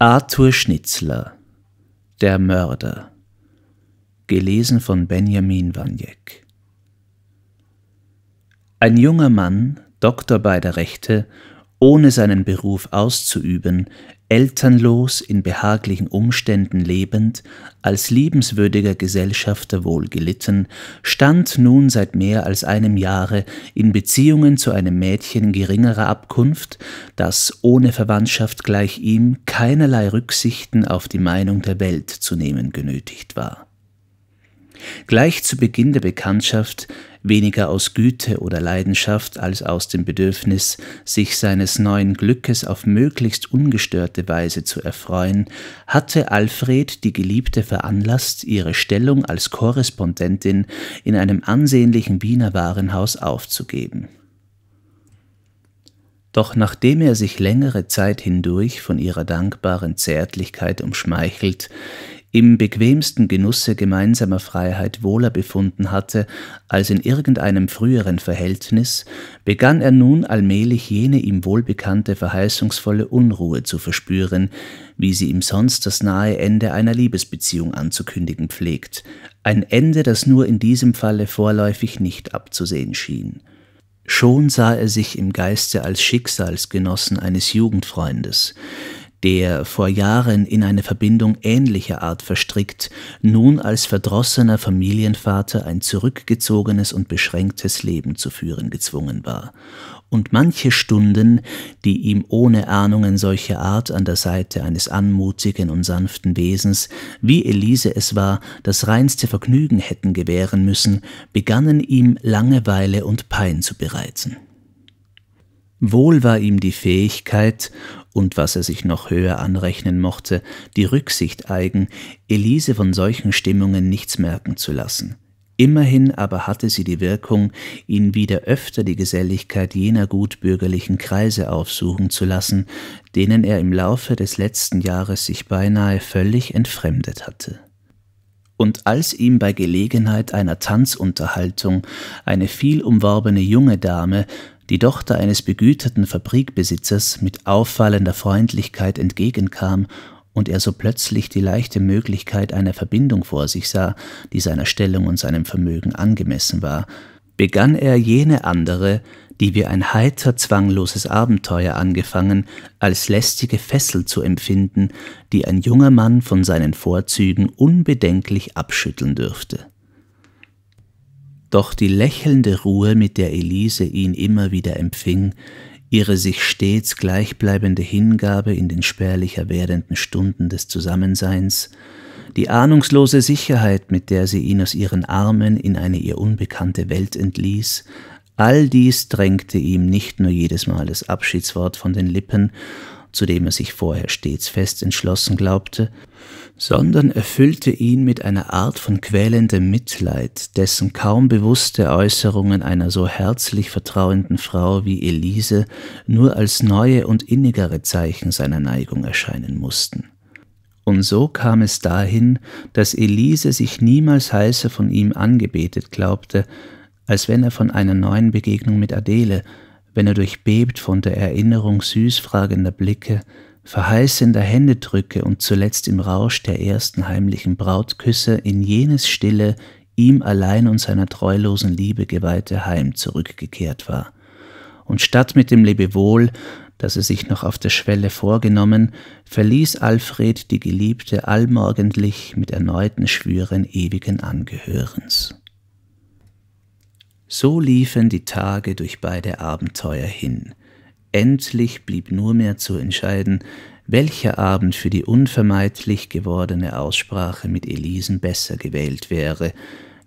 Arthur Schnitzler Der Mörder Gelesen von Benjamin Wanjek Ein junger Mann, Doktor bei der Rechte, ohne seinen Beruf auszuüben, elternlos in behaglichen Umständen lebend, als liebenswürdiger Gesellschafter wohl gelitten, stand nun seit mehr als einem Jahre in Beziehungen zu einem Mädchen geringerer Abkunft, das ohne Verwandtschaft gleich ihm keinerlei Rücksichten auf die Meinung der Welt zu nehmen genötigt war. Gleich zu Beginn der Bekanntschaft, weniger aus Güte oder Leidenschaft als aus dem Bedürfnis, sich seines neuen Glückes auf möglichst ungestörte Weise zu erfreuen, hatte Alfred die Geliebte veranlasst, ihre Stellung als Korrespondentin in einem ansehnlichen Wiener Warenhaus aufzugeben. Doch nachdem er sich längere Zeit hindurch von ihrer dankbaren Zärtlichkeit umschmeichelt, im bequemsten Genusse gemeinsamer Freiheit wohler befunden hatte als in irgendeinem früheren Verhältnis, begann er nun allmählich jene ihm wohlbekannte verheißungsvolle Unruhe zu verspüren, wie sie ihm sonst das nahe Ende einer Liebesbeziehung anzukündigen pflegt, ein Ende, das nur in diesem Falle vorläufig nicht abzusehen schien. Schon sah er sich im Geiste als Schicksalsgenossen eines Jugendfreundes, der vor Jahren in eine Verbindung ähnlicher Art verstrickt, nun als verdrossener Familienvater ein zurückgezogenes und beschränktes Leben zu führen gezwungen war, und manche Stunden, die ihm ohne Ahnungen solcher Art an der Seite eines anmutigen und sanften Wesens, wie Elise es war, das reinste Vergnügen hätten gewähren müssen, begannen ihm Langeweile und Pein zu bereiten. Wohl war ihm die Fähigkeit und was er sich noch höher anrechnen mochte, die Rücksicht eigen, Elise von solchen Stimmungen nichts merken zu lassen. Immerhin aber hatte sie die Wirkung, ihn wieder öfter die Geselligkeit jener gutbürgerlichen Kreise aufsuchen zu lassen, denen er im Laufe des letzten Jahres sich beinahe völlig entfremdet hatte und als ihm bei Gelegenheit einer Tanzunterhaltung eine vielumworbene junge Dame, die Tochter eines begüterten Fabrikbesitzers mit auffallender Freundlichkeit entgegenkam und er so plötzlich die leichte Möglichkeit einer Verbindung vor sich sah, die seiner Stellung und seinem Vermögen angemessen war, begann er jene andere, die wie ein heiter, zwangloses Abenteuer angefangen, als lästige Fessel zu empfinden, die ein junger Mann von seinen Vorzügen unbedenklich abschütteln dürfte. Doch die lächelnde Ruhe, mit der Elise ihn immer wieder empfing, ihre sich stets gleichbleibende Hingabe in den spärlicher werdenden Stunden des Zusammenseins, die ahnungslose Sicherheit, mit der sie ihn aus ihren Armen in eine ihr unbekannte Welt entließ, all dies drängte ihm nicht nur jedes Mal das Abschiedswort von den Lippen, zu dem er sich vorher stets fest entschlossen glaubte, sondern erfüllte ihn mit einer Art von quälendem Mitleid, dessen kaum bewusste Äußerungen einer so herzlich vertrauenden Frau wie Elise nur als neue und innigere Zeichen seiner Neigung erscheinen mussten. Und so kam es dahin, dass Elise sich niemals heißer von ihm angebetet glaubte, als wenn er von einer neuen Begegnung mit Adele, wenn er durchbebt von der Erinnerung süß fragender Blicke, verheißender Händedrücke und zuletzt im Rausch der ersten heimlichen Brautküsse in jenes stille, ihm allein und seiner treulosen Liebe geweihte Heim zurückgekehrt war. Und statt mit dem Lebewohl, das er sich noch auf der Schwelle vorgenommen, verließ Alfred die Geliebte allmorgendlich mit erneuten Schwüren ewigen Angehörens. So liefen die Tage durch beide Abenteuer hin – Endlich blieb nur mehr zu entscheiden, welcher Abend für die unvermeidlich gewordene Aussprache mit Elisen besser gewählt wäre,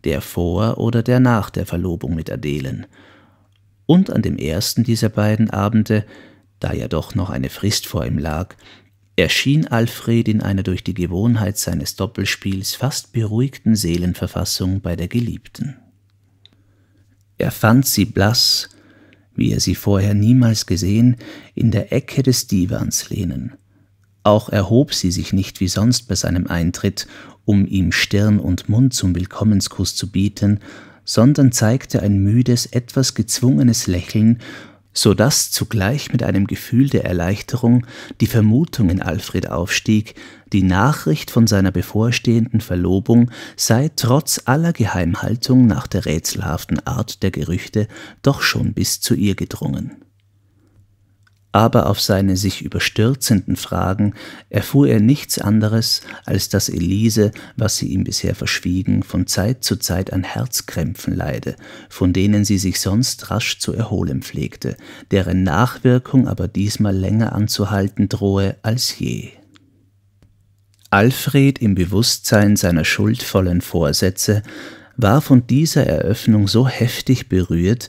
der vor oder der nach der Verlobung mit Adelen. Und an dem ersten dieser beiden Abende, da ja doch noch eine Frist vor ihm lag, erschien Alfred in einer durch die Gewohnheit seines Doppelspiels fast beruhigten Seelenverfassung bei der Geliebten. Er fand sie blass, wie er sie vorher niemals gesehen, in der Ecke des Divans lehnen. Auch erhob sie sich nicht wie sonst bei seinem Eintritt, um ihm Stirn und Mund zum Willkommenskuss zu bieten, sondern zeigte ein müdes, etwas gezwungenes Lächeln so dass zugleich mit einem Gefühl der Erleichterung die Vermutung in Alfred aufstieg, die Nachricht von seiner bevorstehenden Verlobung sei trotz aller Geheimhaltung nach der rätselhaften Art der Gerüchte doch schon bis zu ihr gedrungen aber auf seine sich überstürzenden Fragen erfuhr er nichts anderes, als dass Elise, was sie ihm bisher verschwiegen, von Zeit zu Zeit an Herzkrämpfen leide, von denen sie sich sonst rasch zu erholen pflegte, deren Nachwirkung aber diesmal länger anzuhalten drohe als je. Alfred im Bewusstsein seiner schuldvollen Vorsätze war von dieser Eröffnung so heftig berührt,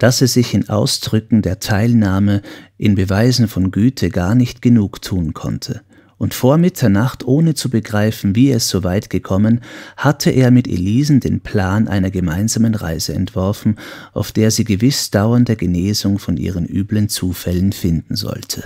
dass sie sich in Ausdrücken der Teilnahme, in Beweisen von Güte gar nicht genug tun konnte. Und vor Mitternacht, ohne zu begreifen, wie es so weit gekommen, hatte er mit Elisen den Plan einer gemeinsamen Reise entworfen, auf der sie gewiss dauernde Genesung von ihren üblen Zufällen finden sollte.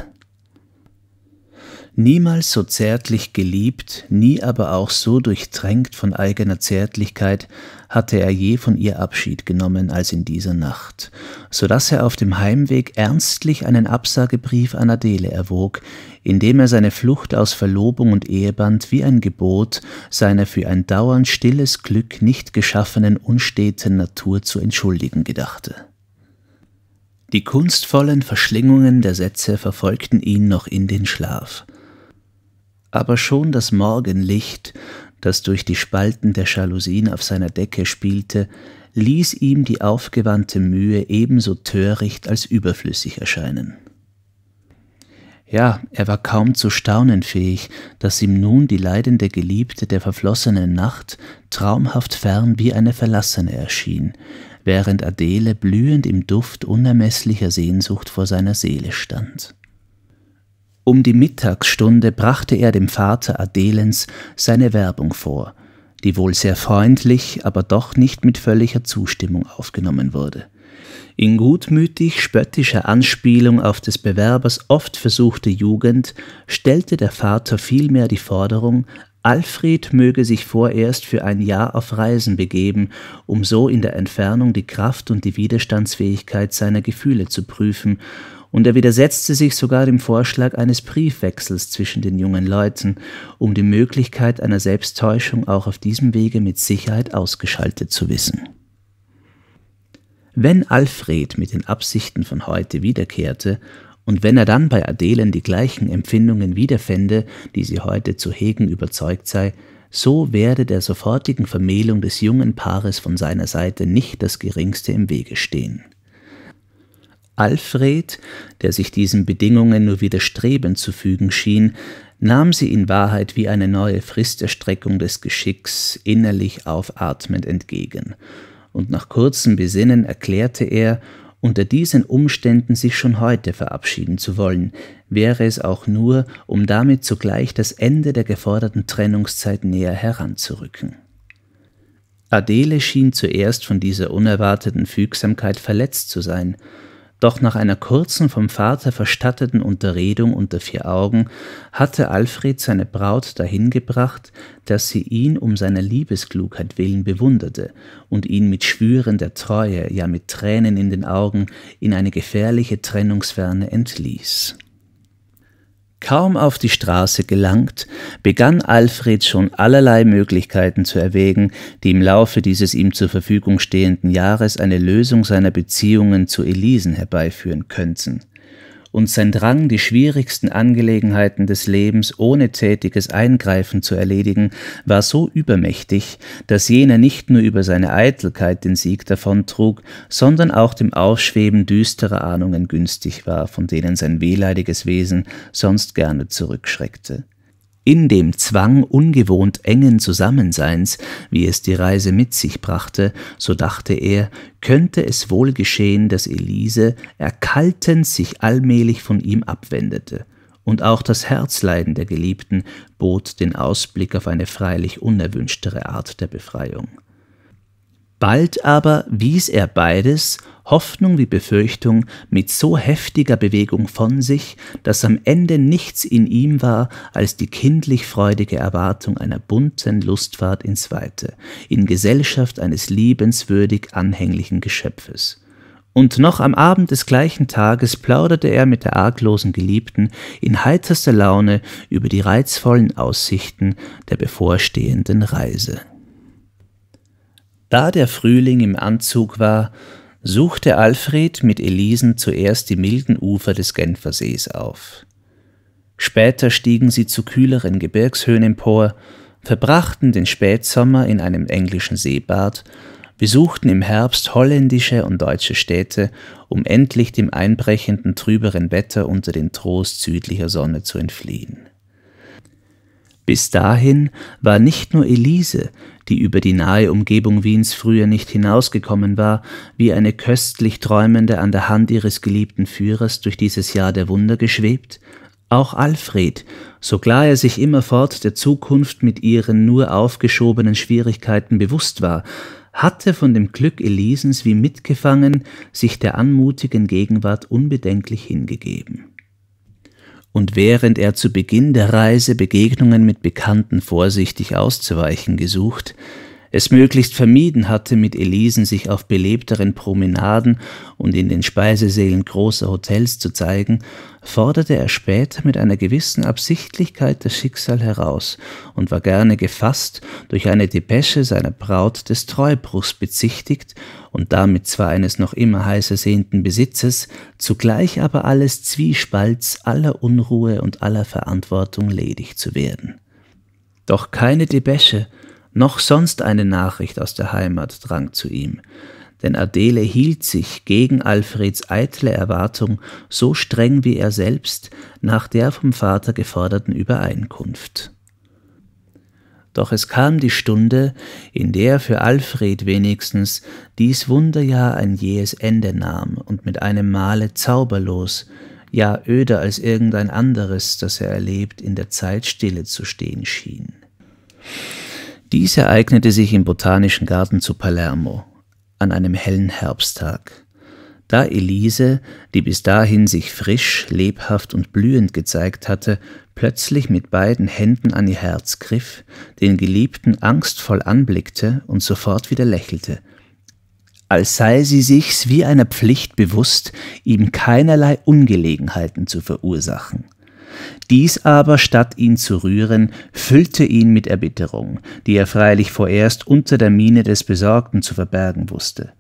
Niemals so zärtlich geliebt, nie aber auch so durchtränkt von eigener Zärtlichkeit hatte er je von ihr Abschied genommen als in dieser Nacht, so daß er auf dem Heimweg ernstlich einen Absagebrief an Adele erwog, in dem er seine Flucht aus Verlobung und Eheband wie ein Gebot seiner für ein dauernd stilles Glück nicht geschaffenen unsteten Natur zu entschuldigen gedachte. Die kunstvollen Verschlingungen der Sätze verfolgten ihn noch in den Schlaf aber schon das Morgenlicht, das durch die Spalten der Jalousien auf seiner Decke spielte, ließ ihm die aufgewandte Mühe ebenso töricht als überflüssig erscheinen. Ja, er war kaum zu staunen fähig, dass ihm nun die leidende Geliebte der verflossenen Nacht traumhaft fern wie eine Verlassene erschien, während Adele blühend im Duft unermeßlicher Sehnsucht vor seiner Seele stand. Um die Mittagsstunde brachte er dem Vater Adelens seine Werbung vor, die wohl sehr freundlich, aber doch nicht mit völliger Zustimmung aufgenommen wurde. In gutmütig spöttischer Anspielung auf des Bewerbers oft versuchte Jugend stellte der Vater vielmehr die Forderung, Alfred möge sich vorerst für ein Jahr auf Reisen begeben, um so in der Entfernung die Kraft und die Widerstandsfähigkeit seiner Gefühle zu prüfen und er widersetzte sich sogar dem Vorschlag eines Briefwechsels zwischen den jungen Leuten, um die Möglichkeit einer Selbsttäuschung auch auf diesem Wege mit Sicherheit ausgeschaltet zu wissen. Wenn Alfred mit den Absichten von heute wiederkehrte, und wenn er dann bei Adelen die gleichen Empfindungen wiederfände, die sie heute zu hegen überzeugt sei, so werde der sofortigen Vermählung des jungen Paares von seiner Seite nicht das geringste im Wege stehen. Alfred, der sich diesen Bedingungen nur widerstrebend zu fügen schien, nahm sie in Wahrheit wie eine neue Fristerstreckung des Geschicks innerlich aufatmend entgegen, und nach kurzem Besinnen erklärte er, unter diesen Umständen sich schon heute verabschieden zu wollen, wäre es auch nur, um damit zugleich das Ende der geforderten Trennungszeit näher heranzurücken. Adele schien zuerst von dieser unerwarteten Fügsamkeit verletzt zu sein, doch nach einer kurzen vom Vater verstatteten Unterredung unter vier Augen hatte Alfred seine Braut dahin gebracht, dass sie ihn um seiner Liebesklugheit willen bewunderte und ihn mit Schwüren der Treue, ja mit Tränen in den Augen, in eine gefährliche Trennungsferne entließ. Kaum auf die Straße gelangt, begann Alfred schon allerlei Möglichkeiten zu erwägen, die im Laufe dieses ihm zur Verfügung stehenden Jahres eine Lösung seiner Beziehungen zu Elisen herbeiführen könnten und sein Drang, die schwierigsten Angelegenheiten des Lebens ohne tätiges Eingreifen zu erledigen, war so übermächtig, dass jener nicht nur über seine Eitelkeit den Sieg davontrug, sondern auch dem Aufschweben düsterer Ahnungen günstig war, von denen sein wehleidiges Wesen sonst gerne zurückschreckte. In dem Zwang ungewohnt engen Zusammenseins, wie es die Reise mit sich brachte, so dachte er, könnte es wohl geschehen, dass Elise erkaltend sich allmählich von ihm abwendete. Und auch das Herzleiden der Geliebten bot den Ausblick auf eine freilich unerwünschtere Art der Befreiung. Bald aber wies er beides, Hoffnung wie Befürchtung, mit so heftiger Bewegung von sich, dass am Ende nichts in ihm war als die kindlich freudige Erwartung einer bunten Lustfahrt ins Weite, in Gesellschaft eines liebenswürdig anhänglichen Geschöpfes. Und noch am Abend des gleichen Tages plauderte er mit der arglosen Geliebten in heiterster Laune über die reizvollen Aussichten der bevorstehenden Reise. Da der Frühling im Anzug war, suchte Alfred mit Elisen zuerst die milden Ufer des Genfersees auf. Später stiegen sie zu kühleren Gebirgshöhen empor, verbrachten den Spätsommer in einem englischen Seebad, besuchten im Herbst holländische und deutsche Städte, um endlich dem einbrechenden trüberen Wetter unter den Trost südlicher Sonne zu entfliehen. Bis dahin war nicht nur Elise die über die nahe Umgebung Wiens früher nicht hinausgekommen war, wie eine köstlich träumende an der Hand ihres geliebten Führers durch dieses Jahr der Wunder geschwebt? Auch Alfred, so klar er sich immerfort der Zukunft mit ihren nur aufgeschobenen Schwierigkeiten bewusst war, hatte von dem Glück Elisens wie mitgefangen sich der anmutigen Gegenwart unbedenklich hingegeben und während er zu Beginn der Reise Begegnungen mit Bekannten vorsichtig auszuweichen gesucht, es möglichst vermieden hatte, mit Elisen sich auf belebteren Promenaden und in den Speisesälen großer Hotels zu zeigen, forderte er später mit einer gewissen Absichtlichkeit das Schicksal heraus und war gerne gefasst, durch eine Depesche seiner Braut des Treubruchs bezichtigt und damit zwar eines noch immer heiß ersehnten Besitzes, zugleich aber alles Zwiespalts, aller Unruhe und aller Verantwortung ledig zu werden. Doch keine Depesche, noch sonst eine Nachricht aus der Heimat drang zu ihm, denn Adele hielt sich gegen Alfreds eitle Erwartung so streng wie er selbst nach der vom Vater geforderten Übereinkunft. Doch es kam die Stunde, in der für Alfred wenigstens dies Wunderjahr ein jähes Ende nahm und mit einem Male zauberlos, ja öder als irgendein anderes, das er erlebt, in der Zeit stille zu stehen schien. Dies ereignete sich im Botanischen Garten zu Palermo an einem hellen Herbsttag. Da Elise, die bis dahin sich frisch, lebhaft und blühend gezeigt hatte, plötzlich mit beiden Händen an ihr Herz griff, den Geliebten angstvoll anblickte und sofort wieder lächelte, als sei sie sich's wie einer Pflicht bewusst, ihm keinerlei Ungelegenheiten zu verursachen. Dies aber, statt ihn zu rühren, füllte ihn mit Erbitterung, die er freilich vorerst unter der Miene des Besorgten zu verbergen wusste.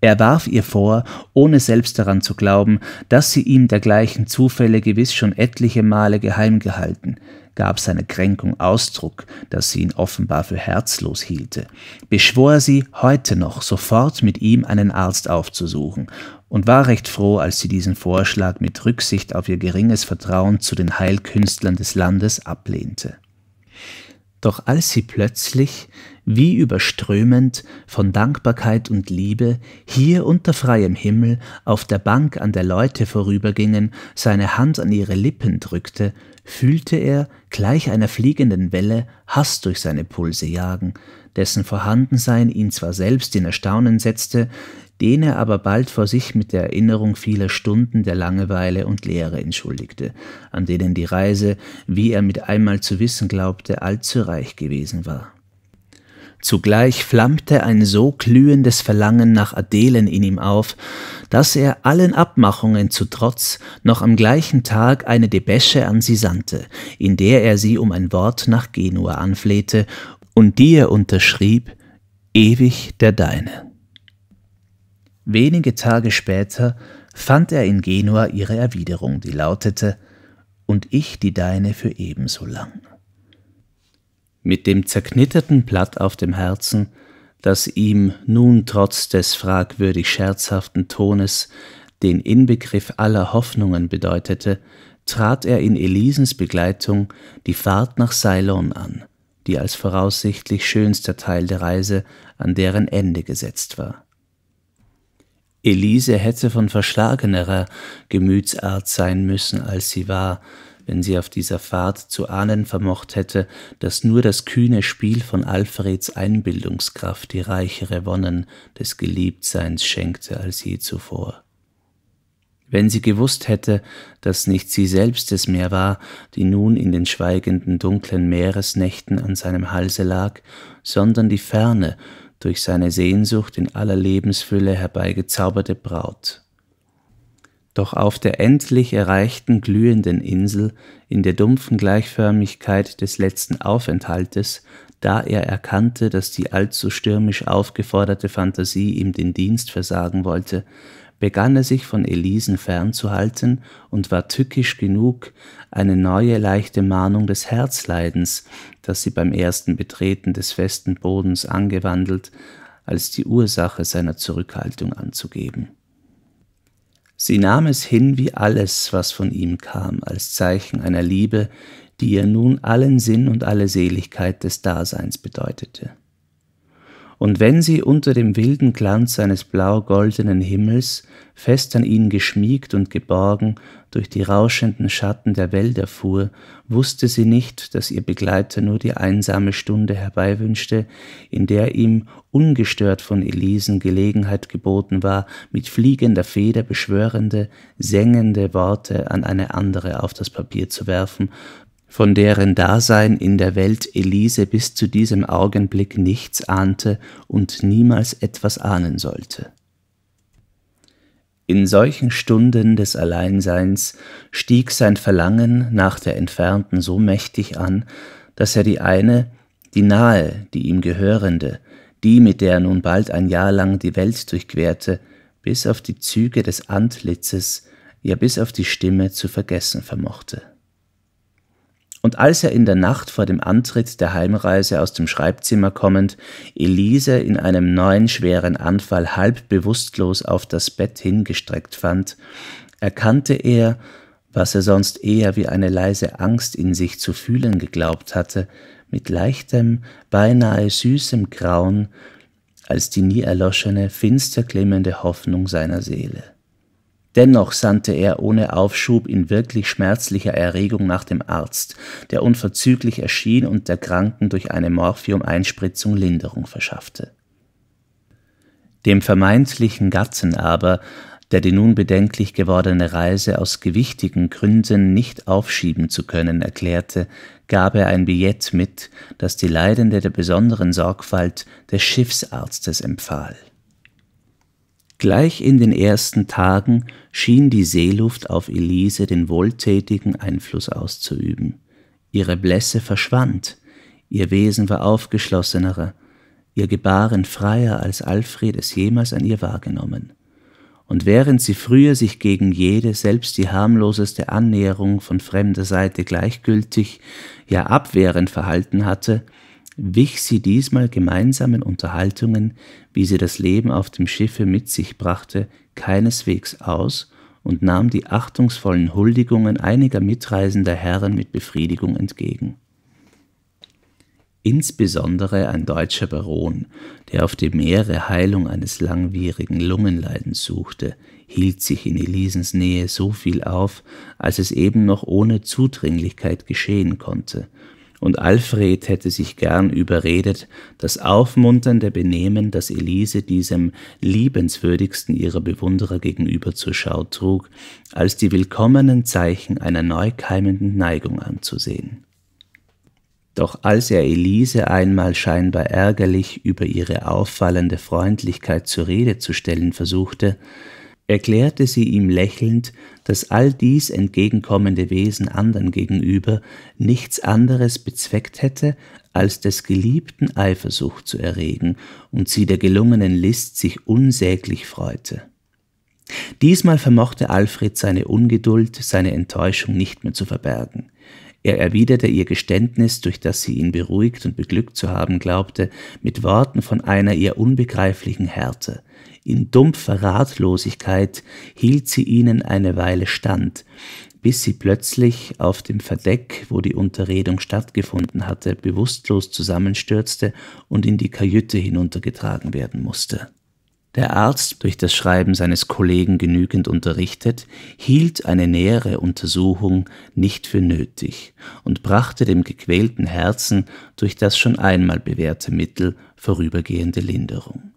Er warf ihr vor, ohne selbst daran zu glauben, dass sie ihm dergleichen Zufälle gewiss schon etliche Male geheim gehalten, gab seine Kränkung Ausdruck, dass sie ihn offenbar für herzlos hielte, beschwor sie, heute noch sofort mit ihm einen Arzt aufzusuchen, und war recht froh, als sie diesen Vorschlag mit Rücksicht auf ihr geringes Vertrauen zu den Heilkünstlern des Landes ablehnte. Doch als sie plötzlich, wie überströmend von Dankbarkeit und Liebe, hier unter freiem Himmel auf der Bank an der Leute vorübergingen, seine Hand an ihre Lippen drückte, fühlte er, gleich einer fliegenden Welle, Hass durch seine Pulse jagen, dessen Vorhandensein ihn zwar selbst in Erstaunen setzte, den er aber bald vor sich mit der Erinnerung vieler Stunden der Langeweile und Leere entschuldigte, an denen die Reise, wie er mit einmal zu wissen glaubte, allzu reich gewesen war. Zugleich flammte ein so glühendes Verlangen nach Adelen in ihm auf, dass er allen Abmachungen zu Trotz noch am gleichen Tag eine Depesche an sie sandte, in der er sie um ein Wort nach Genua anflehte und die er unterschrieb, ewig der Deine. Wenige Tage später fand er in Genua ihre Erwiderung, die lautete Und ich die deine für ebenso lang. Mit dem zerknitterten Blatt auf dem Herzen, das ihm nun trotz des fragwürdig scherzhaften Tones den Inbegriff aller Hoffnungen bedeutete, trat er in Elisens Begleitung die Fahrt nach Ceylon an, die als voraussichtlich schönster Teil der Reise an deren Ende gesetzt war. Elise hätte von verschlagenerer Gemütsart sein müssen, als sie war, wenn sie auf dieser Fahrt zu ahnen vermocht hätte, dass nur das kühne Spiel von Alfreds Einbildungskraft die reichere Wonnen des Geliebtseins schenkte als je zuvor. Wenn sie gewusst hätte, dass nicht sie selbst es mehr war, die nun in den schweigenden dunklen Meeresnächten an seinem Halse lag, sondern die Ferne, durch seine Sehnsucht in aller Lebensfülle herbeigezauberte Braut. Doch auf der endlich erreichten glühenden Insel, in der dumpfen Gleichförmigkeit des letzten Aufenthaltes, da er erkannte, dass die allzu stürmisch aufgeforderte Fantasie ihm den Dienst versagen wollte, begann er sich von Elisen fernzuhalten und war tückisch genug, eine neue leichte Mahnung des Herzleidens, das sie beim ersten Betreten des festen Bodens angewandelt, als die Ursache seiner Zurückhaltung anzugeben. Sie nahm es hin wie alles, was von ihm kam, als Zeichen einer Liebe, die ihr nun allen Sinn und alle Seligkeit des Daseins bedeutete und wenn sie unter dem wilden Glanz eines blau-goldenen Himmels, fest an ihn geschmiegt und geborgen, durch die rauschenden Schatten der Wälder fuhr, wusste sie nicht, dass ihr Begleiter nur die einsame Stunde herbeiwünschte, in der ihm, ungestört von Elisen, Gelegenheit geboten war, mit fliegender Feder beschwörende, sengende Worte an eine andere auf das Papier zu werfen, von deren Dasein in der Welt Elise bis zu diesem Augenblick nichts ahnte und niemals etwas ahnen sollte. In solchen Stunden des Alleinseins stieg sein Verlangen nach der Entfernten so mächtig an, dass er die eine, die nahe, die ihm gehörende, die, mit der er nun bald ein Jahr lang die Welt durchquerte, bis auf die Züge des Antlitzes, ja bis auf die Stimme zu vergessen vermochte. Und als er in der Nacht vor dem Antritt der Heimreise aus dem Schreibzimmer kommend Elise in einem neuen schweren Anfall halb bewusstlos auf das Bett hingestreckt fand, erkannte er, was er sonst eher wie eine leise Angst in sich zu fühlen geglaubt hatte, mit leichtem, beinahe süßem Grauen, als die nie erloschene, finster glimmende Hoffnung seiner Seele. Dennoch sandte er ohne Aufschub in wirklich schmerzlicher Erregung nach dem Arzt, der unverzüglich erschien und der Kranken durch eine Morphium-Einspritzung Linderung verschaffte. Dem vermeintlichen Gatten aber, der die nun bedenklich gewordene Reise aus gewichtigen Gründen nicht aufschieben zu können erklärte, gab er ein Billett mit, das die Leidende der besonderen Sorgfalt des Schiffsarztes empfahl Gleich in den ersten Tagen schien die Seeluft auf Elise den wohltätigen Einfluss auszuüben. Ihre Blässe verschwand, ihr Wesen war aufgeschlossenerer, ihr Gebaren freier, als Alfred es jemals an ihr wahrgenommen. Und während sie früher sich gegen jede, selbst die harmloseste Annäherung von fremder Seite gleichgültig, ja abwehrend verhalten hatte, wich sie diesmal gemeinsamen Unterhaltungen wie sie das Leben auf dem Schiffe mit sich brachte, keineswegs aus und nahm die achtungsvollen Huldigungen einiger mitreisender Herren mit Befriedigung entgegen. Insbesondere ein deutscher Baron, der auf dem Meere Heilung eines langwierigen Lungenleidens suchte, hielt sich in Elisens Nähe so viel auf, als es eben noch ohne Zudringlichkeit geschehen konnte – und Alfred hätte sich gern überredet, das aufmunternde Benehmen, das Elise diesem liebenswürdigsten ihrer Bewunderer gegenüber zur Schau trug, als die willkommenen Zeichen einer neu keimenden Neigung anzusehen. Doch als er Elise einmal scheinbar ärgerlich über ihre auffallende Freundlichkeit zur Rede zu stellen versuchte, erklärte sie ihm lächelnd, dass all dies entgegenkommende Wesen andern gegenüber nichts anderes bezweckt hätte, als des Geliebten Eifersucht zu erregen und sie der gelungenen List sich unsäglich freute. Diesmal vermochte Alfred seine Ungeduld, seine Enttäuschung nicht mehr zu verbergen. Er erwiderte ihr Geständnis, durch das sie ihn beruhigt und beglückt zu haben glaubte, mit Worten von einer ihr unbegreiflichen Härte, in dumpfer Ratlosigkeit hielt sie ihnen eine Weile stand, bis sie plötzlich auf dem Verdeck, wo die Unterredung stattgefunden hatte, bewusstlos zusammenstürzte und in die Kajüte hinuntergetragen werden musste. Der Arzt, durch das Schreiben seines Kollegen genügend unterrichtet, hielt eine nähere Untersuchung nicht für nötig und brachte dem gequälten Herzen durch das schon einmal bewährte Mittel vorübergehende Linderung.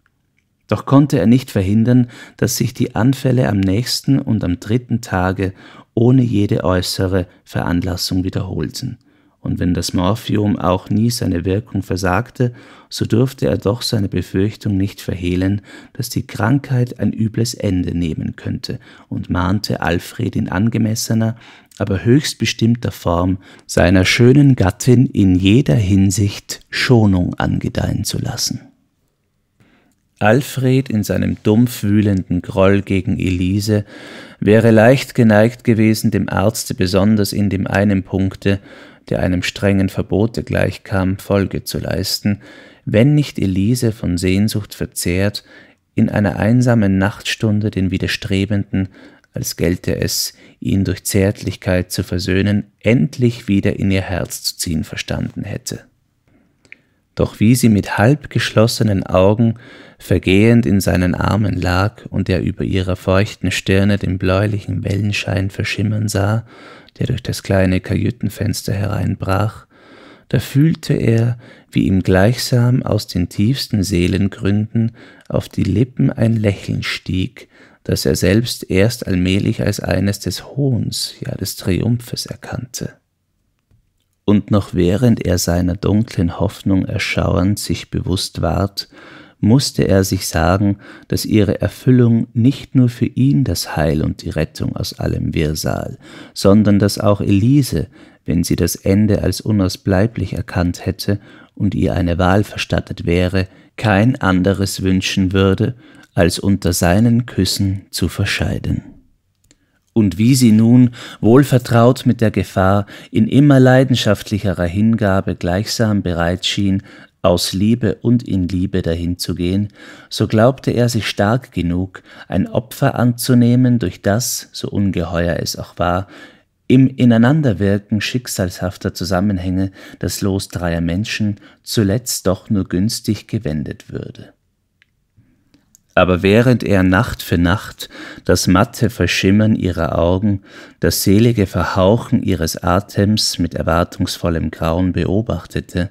Doch konnte er nicht verhindern, dass sich die Anfälle am nächsten und am dritten Tage ohne jede äußere Veranlassung wiederholten. Und wenn das Morphium auch nie seine Wirkung versagte, so durfte er doch seine Befürchtung nicht verhehlen, dass die Krankheit ein übles Ende nehmen könnte, und mahnte Alfred in angemessener, aber höchst bestimmter Form, seiner schönen Gattin in jeder Hinsicht Schonung angedeihen zu lassen. Alfred in seinem dumpf wühlenden Groll gegen Elise wäre leicht geneigt gewesen, dem Arzte besonders in dem einen Punkte, der einem strengen Verbote gleichkam, Folge zu leisten, wenn nicht Elise von Sehnsucht verzehrt, in einer einsamen Nachtstunde den Widerstrebenden, als gelte es, ihn durch Zärtlichkeit zu versöhnen, endlich wieder in ihr Herz zu ziehen verstanden hätte doch wie sie mit halb geschlossenen Augen vergehend in seinen Armen lag und er über ihrer feuchten Stirne den bläulichen Wellenschein verschimmern sah, der durch das kleine Kajütenfenster hereinbrach, da fühlte er, wie ihm gleichsam aus den tiefsten Seelengründen auf die Lippen ein Lächeln stieg, das er selbst erst allmählich als eines des Hohns, ja des Triumphes erkannte und noch während er seiner dunklen Hoffnung erschauernd sich bewusst ward, musste er sich sagen, dass ihre Erfüllung nicht nur für ihn das Heil und die Rettung aus allem Wirrsal, sondern dass auch Elise, wenn sie das Ende als unausbleiblich erkannt hätte und ihr eine Wahl verstattet wäre, kein anderes wünschen würde, als unter seinen Küssen zu verscheiden und wie sie nun, wohlvertraut mit der Gefahr, in immer leidenschaftlicherer Hingabe gleichsam bereit schien, aus Liebe und in Liebe dahin zu gehen, so glaubte er sich stark genug, ein Opfer anzunehmen, durch das, so ungeheuer es auch war, im Ineinanderwirken schicksalshafter Zusammenhänge das Los dreier Menschen zuletzt doch nur günstig gewendet würde aber während er Nacht für Nacht das matte Verschimmern ihrer Augen, das selige Verhauchen ihres Atems mit erwartungsvollem Grauen beobachtete,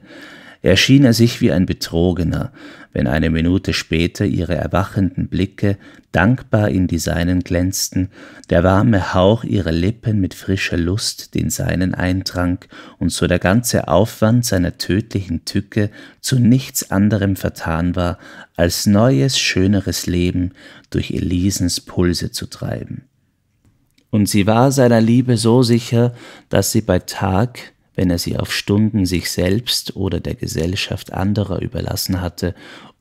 erschien er sich wie ein Betrogener, wenn eine Minute später ihre erwachenden Blicke dankbar in die seinen glänzten, der warme Hauch ihrer Lippen mit frischer Lust den seinen eintrank und so der ganze Aufwand seiner tödlichen Tücke zu nichts anderem vertan war, als neues, schöneres Leben durch Elisens Pulse zu treiben. Und sie war seiner Liebe so sicher, dass sie bei Tag wenn er sie auf Stunden sich selbst oder der Gesellschaft anderer überlassen hatte,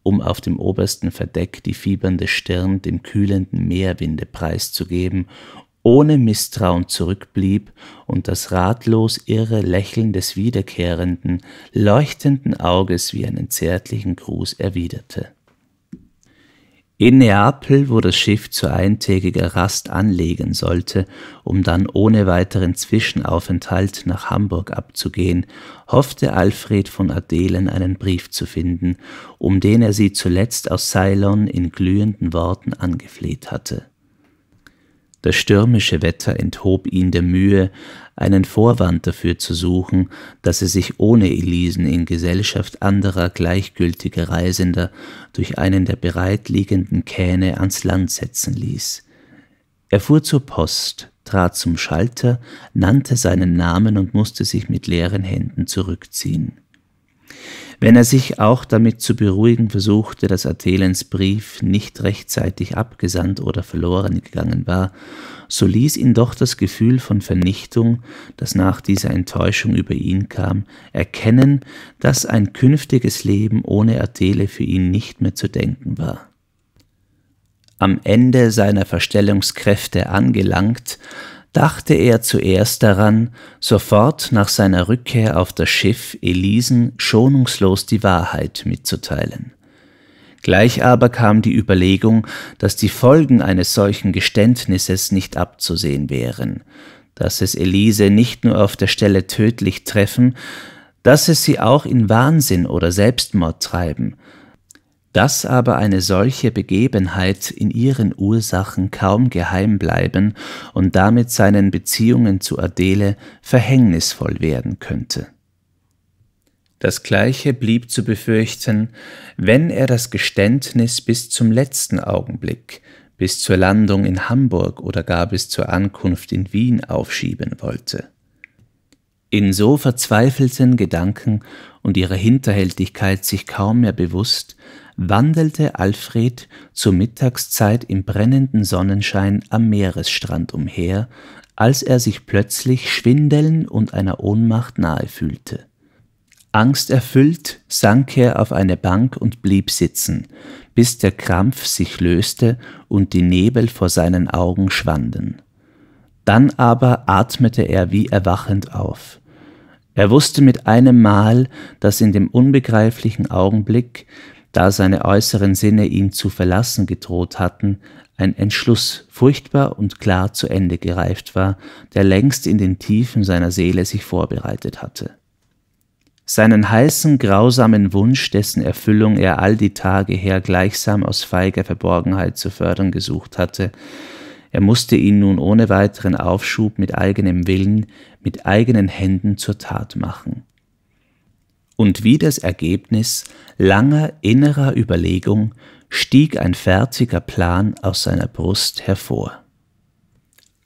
um auf dem obersten Verdeck die fiebernde Stirn dem kühlenden Meerwinde preiszugeben, ohne Misstrauen zurückblieb und das ratlos irre Lächeln des wiederkehrenden, leuchtenden Auges wie einen zärtlichen Gruß erwiderte in Neapel, wo das Schiff zur eintägiger Rast anlegen sollte, um dann ohne weiteren Zwischenaufenthalt nach Hamburg abzugehen, hoffte Alfred von Adelen einen Brief zu finden, um den er sie zuletzt aus Ceylon in glühenden Worten angefleht hatte. Das stürmische Wetter enthob ihn der Mühe, einen Vorwand dafür zu suchen, dass er sich ohne Elisen in Gesellschaft anderer gleichgültiger Reisender durch einen der bereitliegenden Kähne ans Land setzen ließ. Er fuhr zur Post, trat zum Schalter, nannte seinen Namen und musste sich mit leeren Händen zurückziehen. Wenn er sich auch damit zu beruhigen versuchte, dass Athelens Brief nicht rechtzeitig abgesandt oder verloren gegangen war, so ließ ihn doch das Gefühl von Vernichtung, das nach dieser Enttäuschung über ihn kam, erkennen, dass ein künftiges Leben ohne Athele für ihn nicht mehr zu denken war. Am Ende seiner Verstellungskräfte angelangt, dachte er zuerst daran, sofort nach seiner Rückkehr auf das Schiff Elisen schonungslos die Wahrheit mitzuteilen. Gleich aber kam die Überlegung, dass die Folgen eines solchen Geständnisses nicht abzusehen wären, dass es Elise nicht nur auf der Stelle tödlich treffen, dass es sie auch in Wahnsinn oder Selbstmord treiben, dass aber eine solche Begebenheit in ihren Ursachen kaum geheim bleiben und damit seinen Beziehungen zu Adele verhängnisvoll werden könnte. Das gleiche blieb zu befürchten, wenn er das Geständnis bis zum letzten Augenblick, bis zur Landung in Hamburg oder gar bis zur Ankunft in Wien aufschieben wollte. In so verzweifelten Gedanken und ihrer Hinterhältigkeit sich kaum mehr bewusst, wandelte Alfred zur Mittagszeit im brennenden Sonnenschein am Meeresstrand umher, als er sich plötzlich Schwindeln und einer Ohnmacht nahe fühlte. Angsterfüllt sank er auf eine Bank und blieb sitzen, bis der Krampf sich löste und die Nebel vor seinen Augen schwanden. Dann aber atmete er wie erwachend auf. Er wusste mit einem Mal, dass in dem unbegreiflichen Augenblick da seine äußeren Sinne ihn zu verlassen gedroht hatten, ein Entschluss furchtbar und klar zu Ende gereift war, der längst in den Tiefen seiner Seele sich vorbereitet hatte. Seinen heißen, grausamen Wunsch, dessen Erfüllung er all die Tage her gleichsam aus feiger Verborgenheit zu fördern gesucht hatte, er musste ihn nun ohne weiteren Aufschub mit eigenem Willen, mit eigenen Händen zur Tat machen und wie das Ergebnis langer innerer Überlegung stieg ein fertiger Plan aus seiner Brust hervor.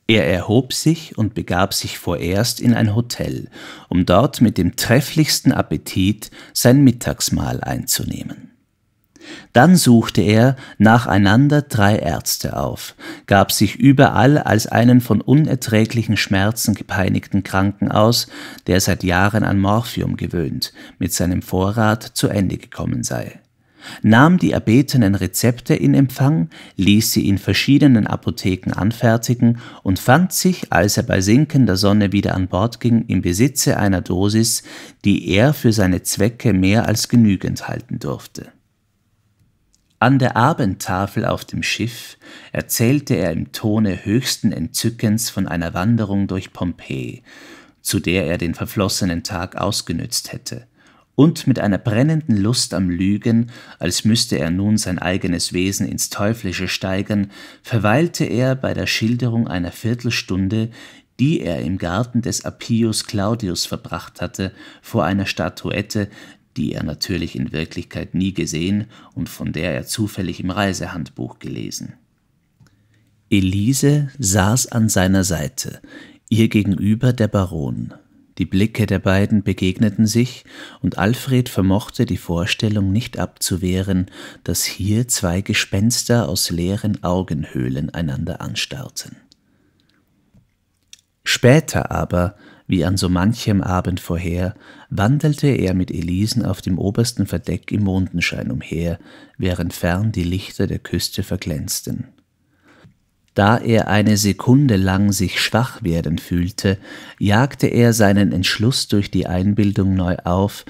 Er erhob sich und begab sich vorerst in ein Hotel, um dort mit dem trefflichsten Appetit sein Mittagsmahl einzunehmen. Dann suchte er nacheinander drei Ärzte auf, gab sich überall als einen von unerträglichen Schmerzen gepeinigten Kranken aus, der seit Jahren an Morphium gewöhnt, mit seinem Vorrat zu Ende gekommen sei nahm die erbetenen Rezepte in Empfang, ließ sie in verschiedenen Apotheken anfertigen und fand sich, als er bei sinkender Sonne wieder an Bord ging, im Besitze einer Dosis, die er für seine Zwecke mehr als genügend halten durfte. An der Abendtafel auf dem Schiff erzählte er im Tone höchsten Entzückens von einer Wanderung durch Pompeji, zu der er den verflossenen Tag ausgenützt hätte, und mit einer brennenden Lust am Lügen, als müsste er nun sein eigenes Wesen ins Teuflische steigern, verweilte er bei der Schilderung einer Viertelstunde, die er im Garten des Appius Claudius verbracht hatte, vor einer Statuette, die er natürlich in Wirklichkeit nie gesehen und von der er zufällig im Reisehandbuch gelesen. Elise saß an seiner Seite, ihr gegenüber der Baron. Die Blicke der beiden begegneten sich, und Alfred vermochte die Vorstellung nicht abzuwehren, dass hier zwei Gespenster aus leeren Augenhöhlen einander anstarrten. Später aber, wie an so manchem Abend vorher wandelte er mit Elisen auf dem obersten Verdeck im Mondenschein umher, während fern die Lichter der Küste verglänzten. Da er eine Sekunde lang sich schwach werden fühlte, jagte er seinen Entschluss durch die Einbildung neu auf,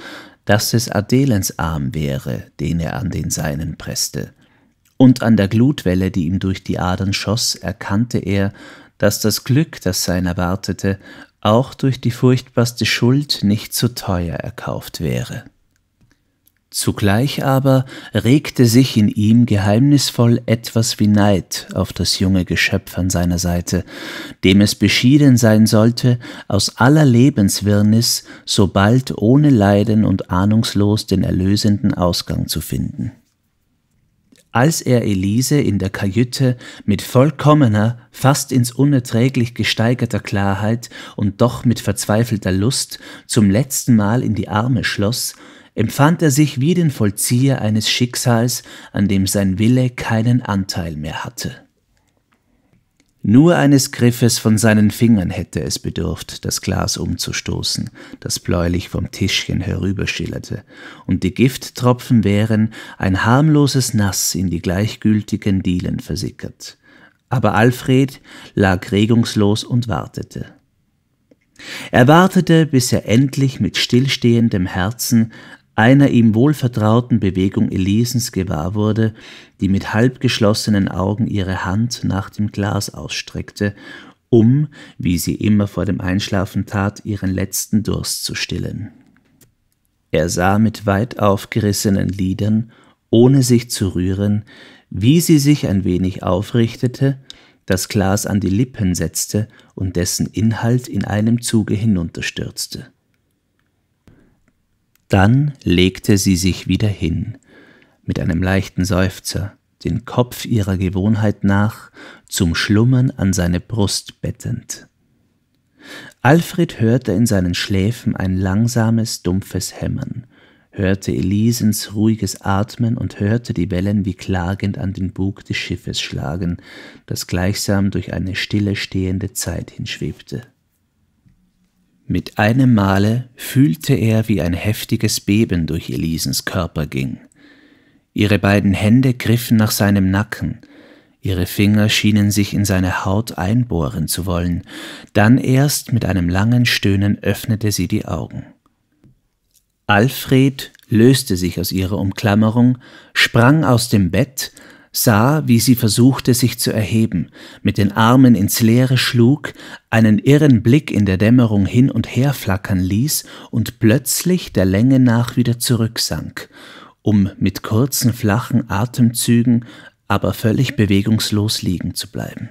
dass es Adelens Arm wäre, den er an den seinen presste. Und an der Glutwelle, die ihm durch die Adern schoss, erkannte er, dass das Glück, das sein erwartete, auch durch die furchtbarste Schuld nicht zu teuer erkauft wäre. Zugleich aber regte sich in ihm geheimnisvoll etwas wie Neid auf das junge Geschöpf an seiner Seite, dem es beschieden sein sollte, aus aller Lebenswirrnis so bald ohne Leiden und ahnungslos den erlösenden Ausgang zu finden. Als er Elise in der Kajüte mit vollkommener, fast ins Unerträglich gesteigerter Klarheit und doch mit verzweifelter Lust zum letzten Mal in die Arme schloss, empfand er sich wie den Vollzieher eines Schicksals, an dem sein Wille keinen Anteil mehr hatte. Nur eines Griffes von seinen Fingern hätte es bedurft, das Glas umzustoßen, das bläulich vom Tischchen herüberschillerte, und die Gifttropfen wären ein harmloses Nass in die gleichgültigen Dielen versickert. Aber Alfred lag regungslos und wartete. Er wartete, bis er endlich mit stillstehendem Herzen einer ihm wohlvertrauten Bewegung Elisens gewahr wurde, die mit halbgeschlossenen Augen ihre Hand nach dem Glas ausstreckte, um, wie sie immer vor dem Einschlafen tat, ihren letzten Durst zu stillen. Er sah mit weit aufgerissenen Lidern, ohne sich zu rühren, wie sie sich ein wenig aufrichtete, das Glas an die Lippen setzte und dessen Inhalt in einem Zuge hinunterstürzte. Dann legte sie sich wieder hin, mit einem leichten Seufzer, den Kopf ihrer Gewohnheit nach, zum Schlummern an seine Brust bettend. Alfred hörte in seinen Schläfen ein langsames, dumpfes Hämmern, hörte Elisens ruhiges Atmen und hörte die Wellen wie klagend an den Bug des Schiffes schlagen, das gleichsam durch eine stille stehende Zeit hinschwebte. Mit einem Male fühlte er, wie ein heftiges Beben durch Elisens Körper ging. Ihre beiden Hände griffen nach seinem Nacken, ihre Finger schienen sich in seine Haut einbohren zu wollen, dann erst mit einem langen Stöhnen öffnete sie die Augen. Alfred löste sich aus ihrer Umklammerung, sprang aus dem Bett, sah, wie sie versuchte, sich zu erheben, mit den Armen ins Leere schlug, einen irren Blick in der Dämmerung hin und her flackern ließ und plötzlich der Länge nach wieder zurücksank, um mit kurzen, flachen Atemzügen, aber völlig bewegungslos liegen zu bleiben.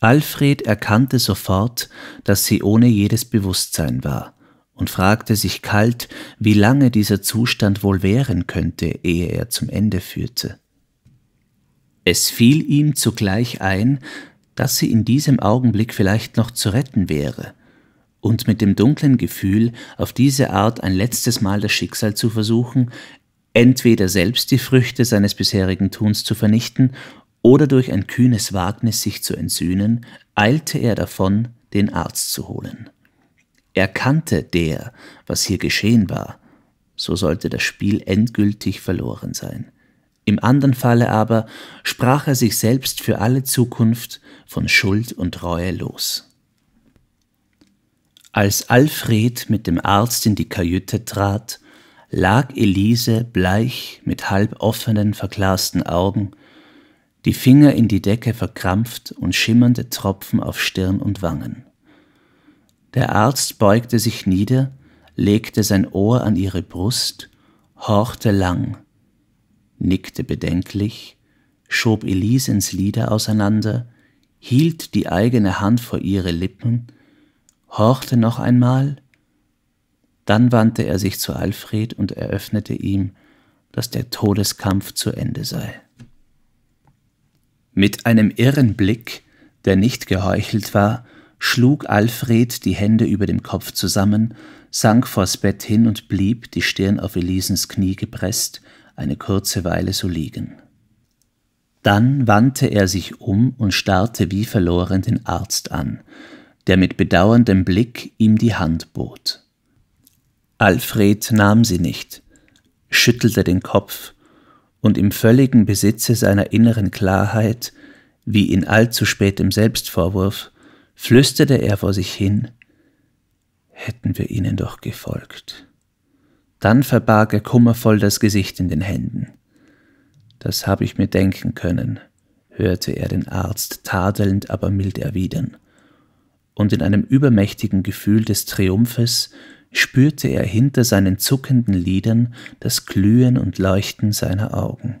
Alfred erkannte sofort, dass sie ohne jedes Bewusstsein war und fragte sich kalt, wie lange dieser Zustand wohl währen könnte, ehe er zum Ende führte. Es fiel ihm zugleich ein, dass sie in diesem Augenblick vielleicht noch zu retten wäre, und mit dem dunklen Gefühl, auf diese Art ein letztes Mal das Schicksal zu versuchen, entweder selbst die Früchte seines bisherigen Tuns zu vernichten oder durch ein kühnes Wagnis sich zu entsühnen, eilte er davon, den Arzt zu holen. Er kannte der, was hier geschehen war, so sollte das Spiel endgültig verloren sein. Im anderen Falle aber sprach er sich selbst für alle Zukunft von Schuld und Reue los. Als Alfred mit dem Arzt in die Kajüte trat, lag Elise bleich mit halb offenen, verglasten Augen, die Finger in die Decke verkrampft und schimmernde Tropfen auf Stirn und Wangen. Der Arzt beugte sich nieder, legte sein Ohr an ihre Brust, horchte lang, nickte bedenklich, schob Elisens Lieder auseinander, hielt die eigene Hand vor ihre Lippen, horchte noch einmal, dann wandte er sich zu Alfred und eröffnete ihm, dass der Todeskampf zu Ende sei. Mit einem irren Blick, der nicht geheuchelt war, schlug Alfred die Hände über dem Kopf zusammen, sank vors Bett hin und blieb, die Stirn auf Elisens Knie gepresst, eine kurze Weile so liegen. Dann wandte er sich um und starrte wie verloren den Arzt an, der mit bedauerndem Blick ihm die Hand bot. Alfred nahm sie nicht, schüttelte den Kopf und im völligen Besitze seiner inneren Klarheit, wie in allzu spätem Selbstvorwurf, flüsterte er vor sich hin, hätten wir ihnen doch gefolgt. Dann verbarg er kummervoll das Gesicht in den Händen. Das habe ich mir denken können, hörte er den Arzt tadelnd, aber mild erwidern. Und in einem übermächtigen Gefühl des Triumphes spürte er hinter seinen zuckenden Lidern das Glühen und Leuchten seiner Augen.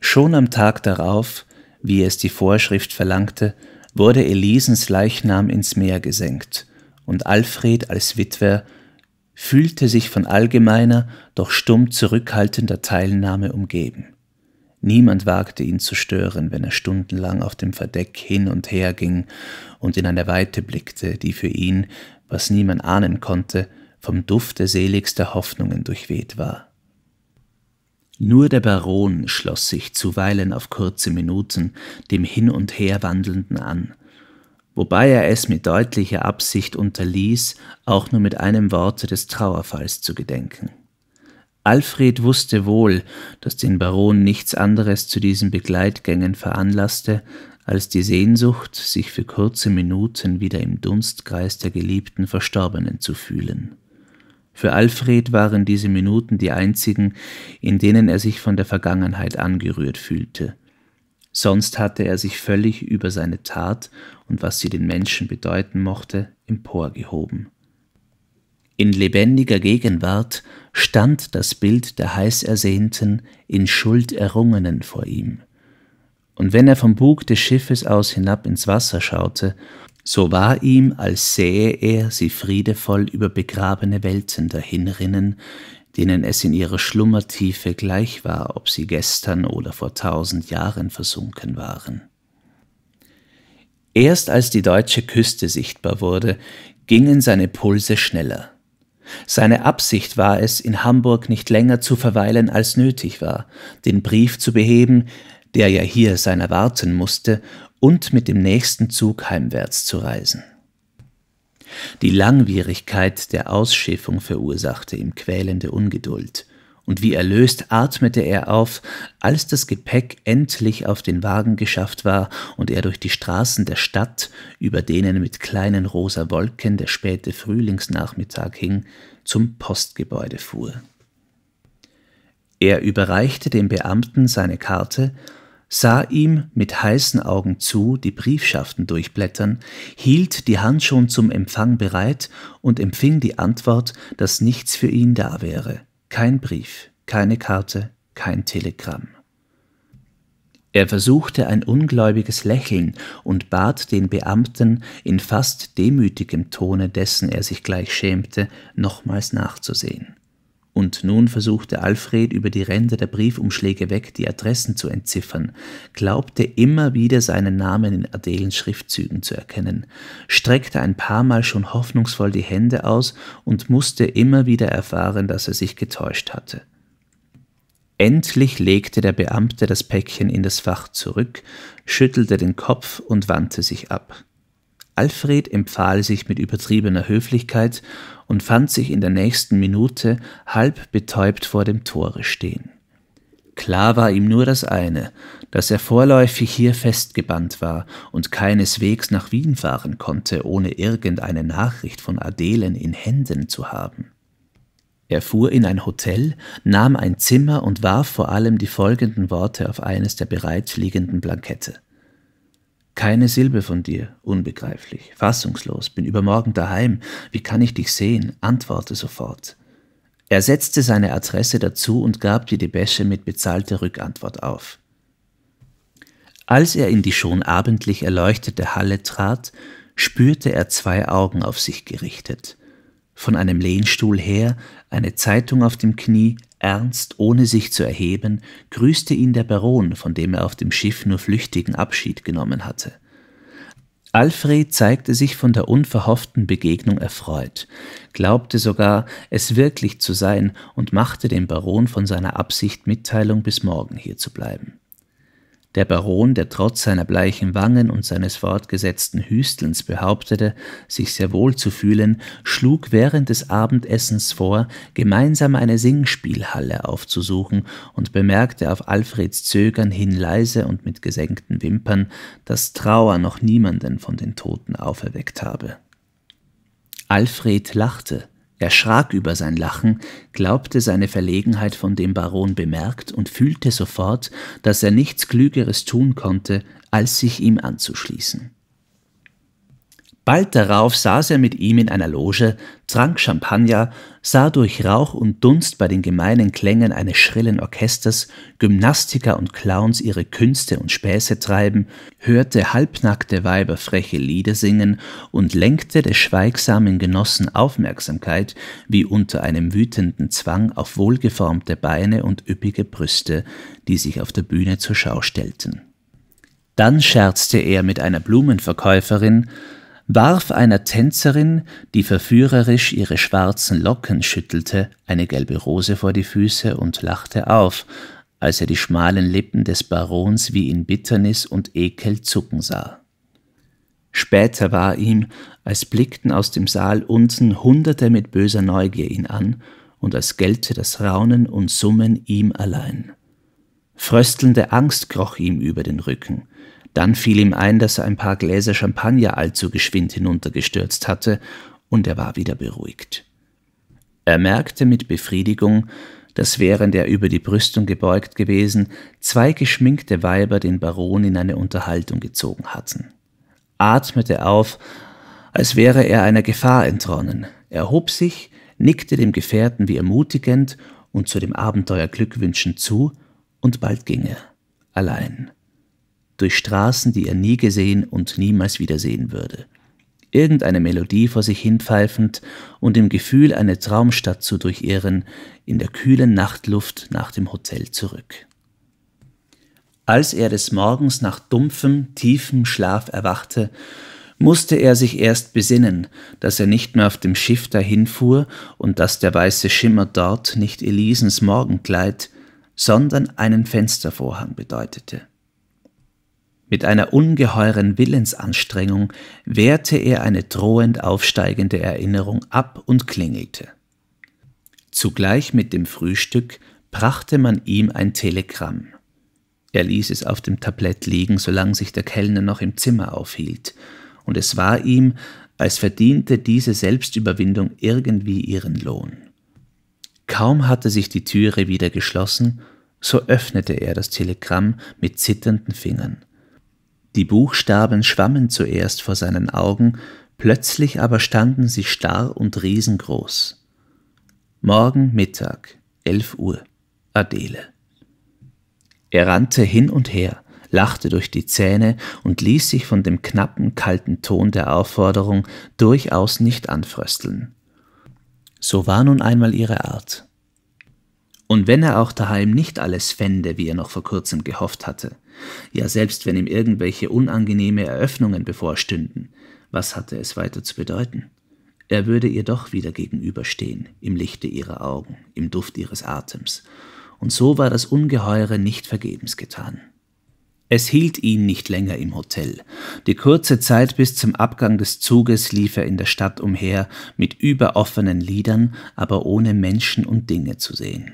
Schon am Tag darauf, wie es die Vorschrift verlangte, wurde Elisens Leichnam ins Meer gesenkt und Alfred als Witwer fühlte sich von allgemeiner, doch stumm zurückhaltender Teilnahme umgeben. Niemand wagte ihn zu stören, wenn er stundenlang auf dem Verdeck hin und her ging und in eine Weite blickte, die für ihn, was niemand ahnen konnte, vom Dufte seligster Hoffnungen durchweht war. Nur der Baron schloss sich zuweilen auf kurze Minuten dem hin und her wandelnden an, wobei er es mit deutlicher Absicht unterließ, auch nur mit einem Worte des Trauerfalls zu gedenken. Alfred wusste wohl, dass den Baron nichts anderes zu diesen Begleitgängen veranlasste, als die Sehnsucht, sich für kurze Minuten wieder im Dunstkreis der geliebten Verstorbenen zu fühlen. Für Alfred waren diese Minuten die einzigen, in denen er sich von der Vergangenheit angerührt fühlte, Sonst hatte er sich völlig über seine Tat und was sie den Menschen bedeuten mochte, emporgehoben. In lebendiger Gegenwart stand das Bild der heißersehnten, in Schuld errungenen vor ihm. Und wenn er vom Bug des Schiffes aus hinab ins Wasser schaute, so war ihm, als sähe er sie friedevoll über begrabene Welten dahinrinnen, denen es in ihrer Schlummertiefe gleich war, ob sie gestern oder vor tausend Jahren versunken waren. Erst als die deutsche Küste sichtbar wurde, gingen seine Pulse schneller. Seine Absicht war es, in Hamburg nicht länger zu verweilen als nötig war, den Brief zu beheben, der ja hier seiner warten musste, und mit dem nächsten Zug heimwärts zu reisen. Die Langwierigkeit der Ausschiffung verursachte ihm quälende Ungeduld, und wie erlöst atmete er auf, als das Gepäck endlich auf den Wagen geschafft war und er durch die Straßen der Stadt, über denen mit kleinen rosa Wolken der späte Frühlingsnachmittag hing, zum Postgebäude fuhr. Er überreichte dem Beamten seine Karte sah ihm mit heißen Augen zu, die Briefschaften durchblättern, hielt die Hand schon zum Empfang bereit und empfing die Antwort, dass nichts für ihn da wäre. Kein Brief, keine Karte, kein Telegramm. Er versuchte ein ungläubiges Lächeln und bat den Beamten in fast demütigem Tone, dessen er sich gleich schämte, nochmals nachzusehen und nun versuchte Alfred über die Ränder der Briefumschläge weg die Adressen zu entziffern, glaubte immer wieder seinen Namen in Adelens Schriftzügen zu erkennen, streckte ein paar Mal schon hoffnungsvoll die Hände aus und musste immer wieder erfahren, dass er sich getäuscht hatte. Endlich legte der Beamte das Päckchen in das Fach zurück, schüttelte den Kopf und wandte sich ab. Alfred empfahl sich mit übertriebener Höflichkeit und fand sich in der nächsten Minute halb betäubt vor dem Tore stehen. Klar war ihm nur das eine, dass er vorläufig hier festgebannt war und keineswegs nach Wien fahren konnte, ohne irgendeine Nachricht von Adelen in Händen zu haben. Er fuhr in ein Hotel, nahm ein Zimmer und warf vor allem die folgenden Worte auf eines der bereitliegenden Blankette. Keine Silbe von dir, unbegreiflich, fassungslos, bin übermorgen daheim, wie kann ich dich sehen? Antworte sofort. Er setzte seine Adresse dazu und gab die Depesche mit bezahlter Rückantwort auf. Als er in die schon abendlich erleuchtete Halle trat, spürte er zwei Augen auf sich gerichtet von einem Lehnstuhl her, eine Zeitung auf dem Knie, ernst, ohne sich zu erheben, grüßte ihn der Baron, von dem er auf dem Schiff nur flüchtigen Abschied genommen hatte. Alfred zeigte sich von der unverhofften Begegnung erfreut, glaubte sogar, es wirklich zu sein und machte dem Baron von seiner Absicht Mitteilung, bis morgen hier zu bleiben. Der Baron, der trotz seiner bleichen Wangen und seines fortgesetzten Hüstelns behauptete, sich sehr wohl zu fühlen, schlug während des Abendessens vor, gemeinsam eine Singspielhalle aufzusuchen und bemerkte auf Alfreds Zögern hin leise und mit gesenkten Wimpern, dass Trauer noch niemanden von den Toten auferweckt habe. Alfred lachte, erschrak über sein Lachen, glaubte seine Verlegenheit von dem Baron bemerkt und fühlte sofort, dass er nichts Klügeres tun konnte, als sich ihm anzuschließen. Bald darauf saß er mit ihm in einer Loge, trank Champagner, sah durch Rauch und Dunst bei den gemeinen Klängen eines schrillen Orchesters Gymnastiker und Clowns ihre Künste und Späße treiben, hörte halbnackte Weiber freche Lieder singen und lenkte des schweigsamen Genossen Aufmerksamkeit wie unter einem wütenden Zwang auf wohlgeformte Beine und üppige Brüste, die sich auf der Bühne zur Schau stellten. Dann scherzte er mit einer Blumenverkäuferin, warf einer Tänzerin, die verführerisch ihre schwarzen Locken schüttelte, eine gelbe Rose vor die Füße und lachte auf, als er die schmalen Lippen des Barons wie in Bitternis und Ekel zucken sah. Später war ihm, als blickten aus dem Saal unten Hunderte mit böser Neugier ihn an, und als gelte das Raunen und Summen ihm allein. Fröstelnde Angst kroch ihm über den Rücken, dann fiel ihm ein, dass er ein paar Gläser Champagner allzu geschwind hinuntergestürzt hatte, und er war wieder beruhigt. Er merkte mit Befriedigung, dass während er über die Brüstung gebeugt gewesen, zwei geschminkte Weiber den Baron in eine Unterhaltung gezogen hatten. Atmete auf, als wäre er einer Gefahr entronnen, erhob sich, nickte dem Gefährten wie ermutigend und zu dem Abenteuer glückwünschend zu, und bald ging er, allein durch Straßen, die er nie gesehen und niemals wiedersehen würde. Irgendeine Melodie vor sich hinpfeifend und im Gefühl, eine Traumstadt zu durchirren, in der kühlen Nachtluft nach dem Hotel zurück. Als er des Morgens nach dumpfem, tiefem Schlaf erwachte, musste er sich erst besinnen, dass er nicht mehr auf dem Schiff dahinfuhr und dass der weiße Schimmer dort nicht Elisens Morgenkleid, sondern einen Fenstervorhang bedeutete. Mit einer ungeheuren Willensanstrengung wehrte er eine drohend aufsteigende Erinnerung ab und klingelte. Zugleich mit dem Frühstück brachte man ihm ein Telegramm. Er ließ es auf dem Tablett liegen, solange sich der Kellner noch im Zimmer aufhielt, und es war ihm, als verdiente diese Selbstüberwindung irgendwie ihren Lohn. Kaum hatte sich die Türe wieder geschlossen, so öffnete er das Telegramm mit zitternden Fingern. Die Buchstaben schwammen zuerst vor seinen Augen, plötzlich aber standen sie starr und riesengroß. Morgen Mittag, elf Uhr, Adele. Er rannte hin und her, lachte durch die Zähne und ließ sich von dem knappen, kalten Ton der Aufforderung durchaus nicht anfrösteln. So war nun einmal ihre Art. Und wenn er auch daheim nicht alles fände, wie er noch vor kurzem gehofft hatte, ja, selbst wenn ihm irgendwelche unangenehme Eröffnungen bevorstünden, was hatte es weiter zu bedeuten? Er würde ihr doch wieder gegenüberstehen, im Lichte ihrer Augen, im Duft ihres Atems. Und so war das Ungeheure nicht vergebens getan. Es hielt ihn nicht länger im Hotel. Die kurze Zeit bis zum Abgang des Zuges lief er in der Stadt umher, mit überoffenen Liedern, aber ohne Menschen und Dinge zu sehen.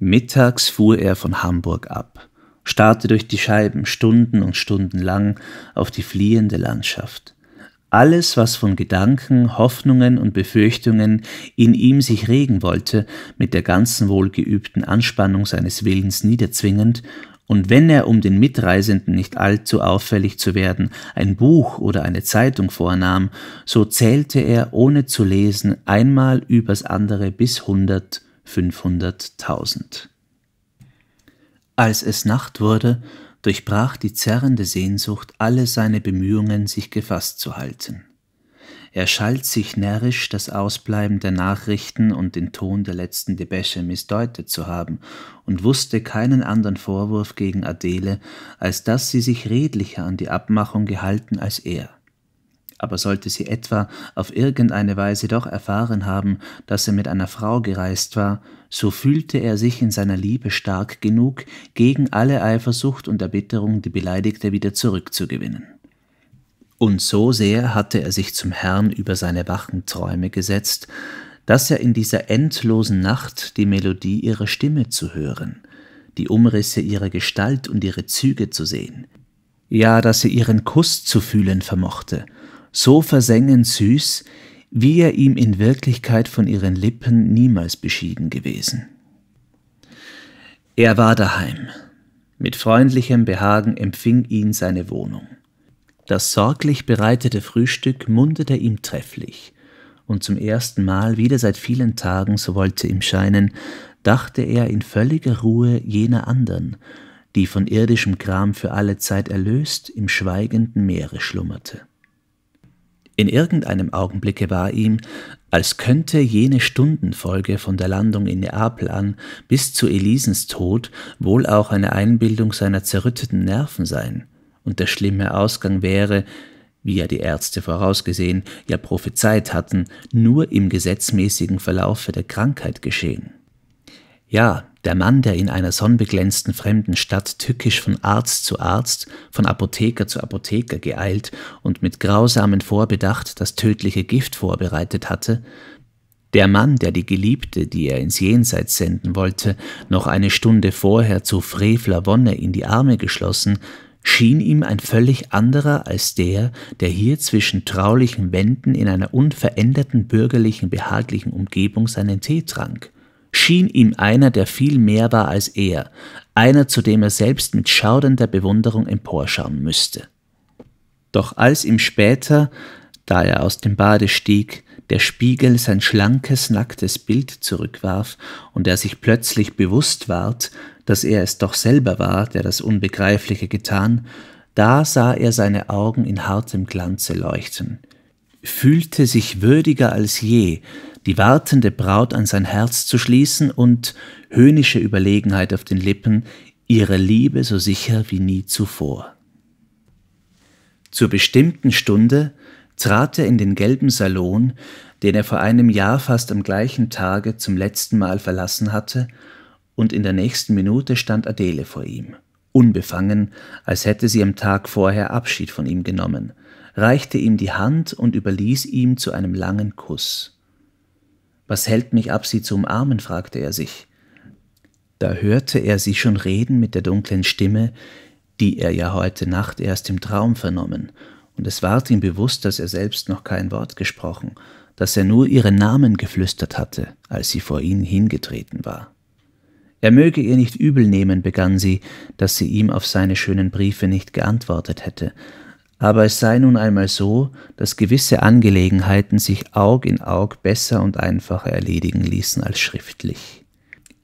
Mittags fuhr er von Hamburg ab starrte durch die Scheiben Stunden und Stunden lang auf die fliehende Landschaft. Alles, was von Gedanken, Hoffnungen und Befürchtungen in ihm sich regen wollte, mit der ganzen wohlgeübten Anspannung seines Willens niederzwingend, und wenn er, um den Mitreisenden nicht allzu auffällig zu werden, ein Buch oder eine Zeitung vornahm, so zählte er, ohne zu lesen, einmal übers andere bis hundert, fünfhunderttausend. Als es Nacht wurde, durchbrach die zerrende Sehnsucht alle seine Bemühungen, sich gefasst zu halten. Er schalt sich närrisch, das Ausbleiben der Nachrichten und den Ton der letzten Depesche missdeutet zu haben und wusste keinen anderen Vorwurf gegen Adele, als dass sie sich redlicher an die Abmachung gehalten als er aber sollte sie etwa auf irgendeine Weise doch erfahren haben, dass er mit einer Frau gereist war, so fühlte er sich in seiner Liebe stark genug, gegen alle Eifersucht und Erbitterung die Beleidigte wieder zurückzugewinnen. Und so sehr hatte er sich zum Herrn über seine wachen Träume gesetzt, dass er in dieser endlosen Nacht die Melodie ihrer Stimme zu hören, die Umrisse ihrer Gestalt und ihre Züge zu sehen, ja, dass er ihren Kuss zu fühlen vermochte, so versengend süß, wie er ihm in Wirklichkeit von ihren Lippen niemals beschieden gewesen. Er war daheim. Mit freundlichem Behagen empfing ihn seine Wohnung. Das sorglich bereitete Frühstück mundete ihm trefflich, und zum ersten Mal wieder seit vielen Tagen, so wollte ihm scheinen, dachte er in völliger Ruhe jener anderen, die von irdischem Kram für alle Zeit erlöst im schweigenden Meere schlummerte. In irgendeinem Augenblicke war ihm, als könnte jene Stundenfolge von der Landung in Neapel an bis zu Elisens Tod wohl auch eine Einbildung seiner zerrütteten Nerven sein, und der schlimme Ausgang wäre, wie ja die Ärzte vorausgesehen, ja prophezeit hatten, nur im gesetzmäßigen Verlaufe der Krankheit geschehen. Ja, der Mann, der in einer sonnenbeglänzten fremden Stadt tückisch von Arzt zu Arzt, von Apotheker zu Apotheker geeilt und mit grausamen Vorbedacht das tödliche Gift vorbereitet hatte, der Mann, der die Geliebte, die er ins Jenseits senden wollte, noch eine Stunde vorher zu frevler Wonne in die Arme geschlossen, schien ihm ein völlig anderer als der, der hier zwischen traulichen Wänden in einer unveränderten bürgerlichen behaglichen Umgebung seinen Tee trank schien ihm einer, der viel mehr war als er, einer, zu dem er selbst mit schaudernder Bewunderung emporschauen müsste. Doch als ihm später, da er aus dem Bade stieg, der Spiegel sein schlankes, nacktes Bild zurückwarf und er sich plötzlich bewusst ward, dass er es doch selber war, der das Unbegreifliche getan, da sah er seine Augen in hartem Glanze leuchten, fühlte sich würdiger als je, die wartende Braut an sein Herz zu schließen und, höhnische Überlegenheit auf den Lippen, ihre Liebe so sicher wie nie zuvor. Zur bestimmten Stunde trat er in den gelben Salon, den er vor einem Jahr fast am gleichen Tage zum letzten Mal verlassen hatte, und in der nächsten Minute stand Adele vor ihm, unbefangen, als hätte sie am Tag vorher Abschied von ihm genommen, reichte ihm die Hand und überließ ihm zu einem langen Kuss. Was hält mich ab, sie zu umarmen? fragte er sich. Da hörte er sie schon reden mit der dunklen Stimme, die er ja heute Nacht erst im Traum vernommen, und es ward ihm bewusst, dass er selbst noch kein Wort gesprochen, dass er nur ihren Namen geflüstert hatte, als sie vor ihn hingetreten war. Er möge ihr nicht übel nehmen, begann sie, dass sie ihm auf seine schönen Briefe nicht geantwortet hätte, aber es sei nun einmal so, dass gewisse Angelegenheiten sich Aug in Aug besser und einfacher erledigen ließen als schriftlich.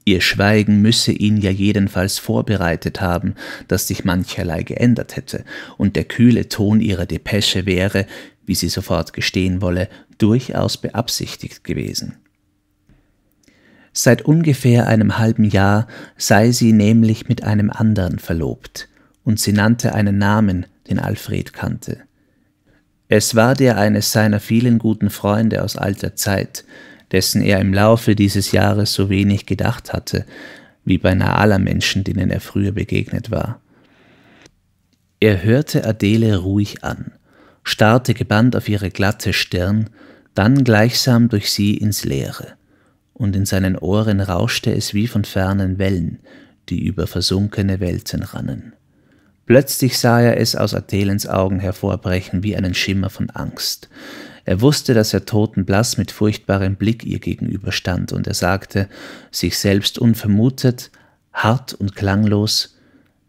Ihr Schweigen müsse ihn ja jedenfalls vorbereitet haben, dass sich mancherlei geändert hätte, und der kühle Ton ihrer Depesche wäre, wie sie sofort gestehen wolle, durchaus beabsichtigt gewesen. Seit ungefähr einem halben Jahr sei sie nämlich mit einem anderen verlobt, und sie nannte einen Namen, den Alfred kannte. Es war der eines seiner vielen guten Freunde aus alter Zeit, dessen er im Laufe dieses Jahres so wenig gedacht hatte, wie beinahe aller Menschen, denen er früher begegnet war. Er hörte Adele ruhig an, starrte gebannt auf ihre glatte Stirn, dann gleichsam durch sie ins Leere, und in seinen Ohren rauschte es wie von fernen Wellen, die über versunkene Welten rannen. Plötzlich sah er es aus Athelens Augen hervorbrechen wie einen Schimmer von Angst. Er wusste, dass er totenblass mit furchtbarem Blick ihr gegenüberstand, und er sagte, sich selbst unvermutet, hart und klanglos,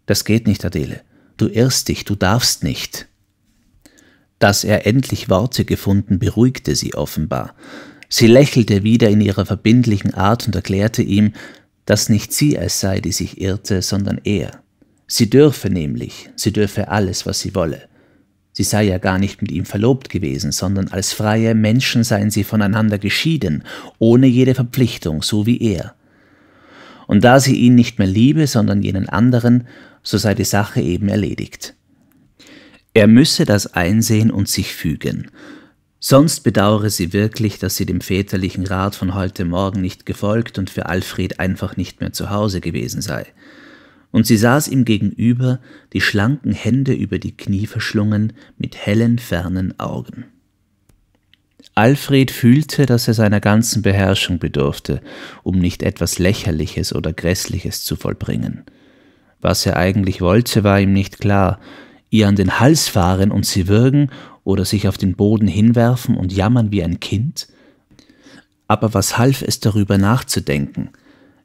»Das geht nicht, Adele. Du irrst dich, du darfst nicht.« Dass er endlich Worte gefunden, beruhigte sie offenbar. Sie lächelte wieder in ihrer verbindlichen Art und erklärte ihm, dass nicht sie es sei, die sich irrte, sondern er. Sie dürfe nämlich, sie dürfe alles, was sie wolle. Sie sei ja gar nicht mit ihm verlobt gewesen, sondern als freie Menschen seien sie voneinander geschieden, ohne jede Verpflichtung, so wie er. Und da sie ihn nicht mehr liebe, sondern jenen anderen, so sei die Sache eben erledigt. Er müsse das einsehen und sich fügen. Sonst bedauere sie wirklich, dass sie dem väterlichen Rat von heute Morgen nicht gefolgt und für Alfred einfach nicht mehr zu Hause gewesen sei und sie saß ihm gegenüber, die schlanken Hände über die Knie verschlungen, mit hellen, fernen Augen. Alfred fühlte, dass er seiner ganzen Beherrschung bedurfte, um nicht etwas Lächerliches oder Grässliches zu vollbringen. Was er eigentlich wollte, war ihm nicht klar, ihr an den Hals fahren und sie würgen oder sich auf den Boden hinwerfen und jammern wie ein Kind? Aber was half es darüber nachzudenken?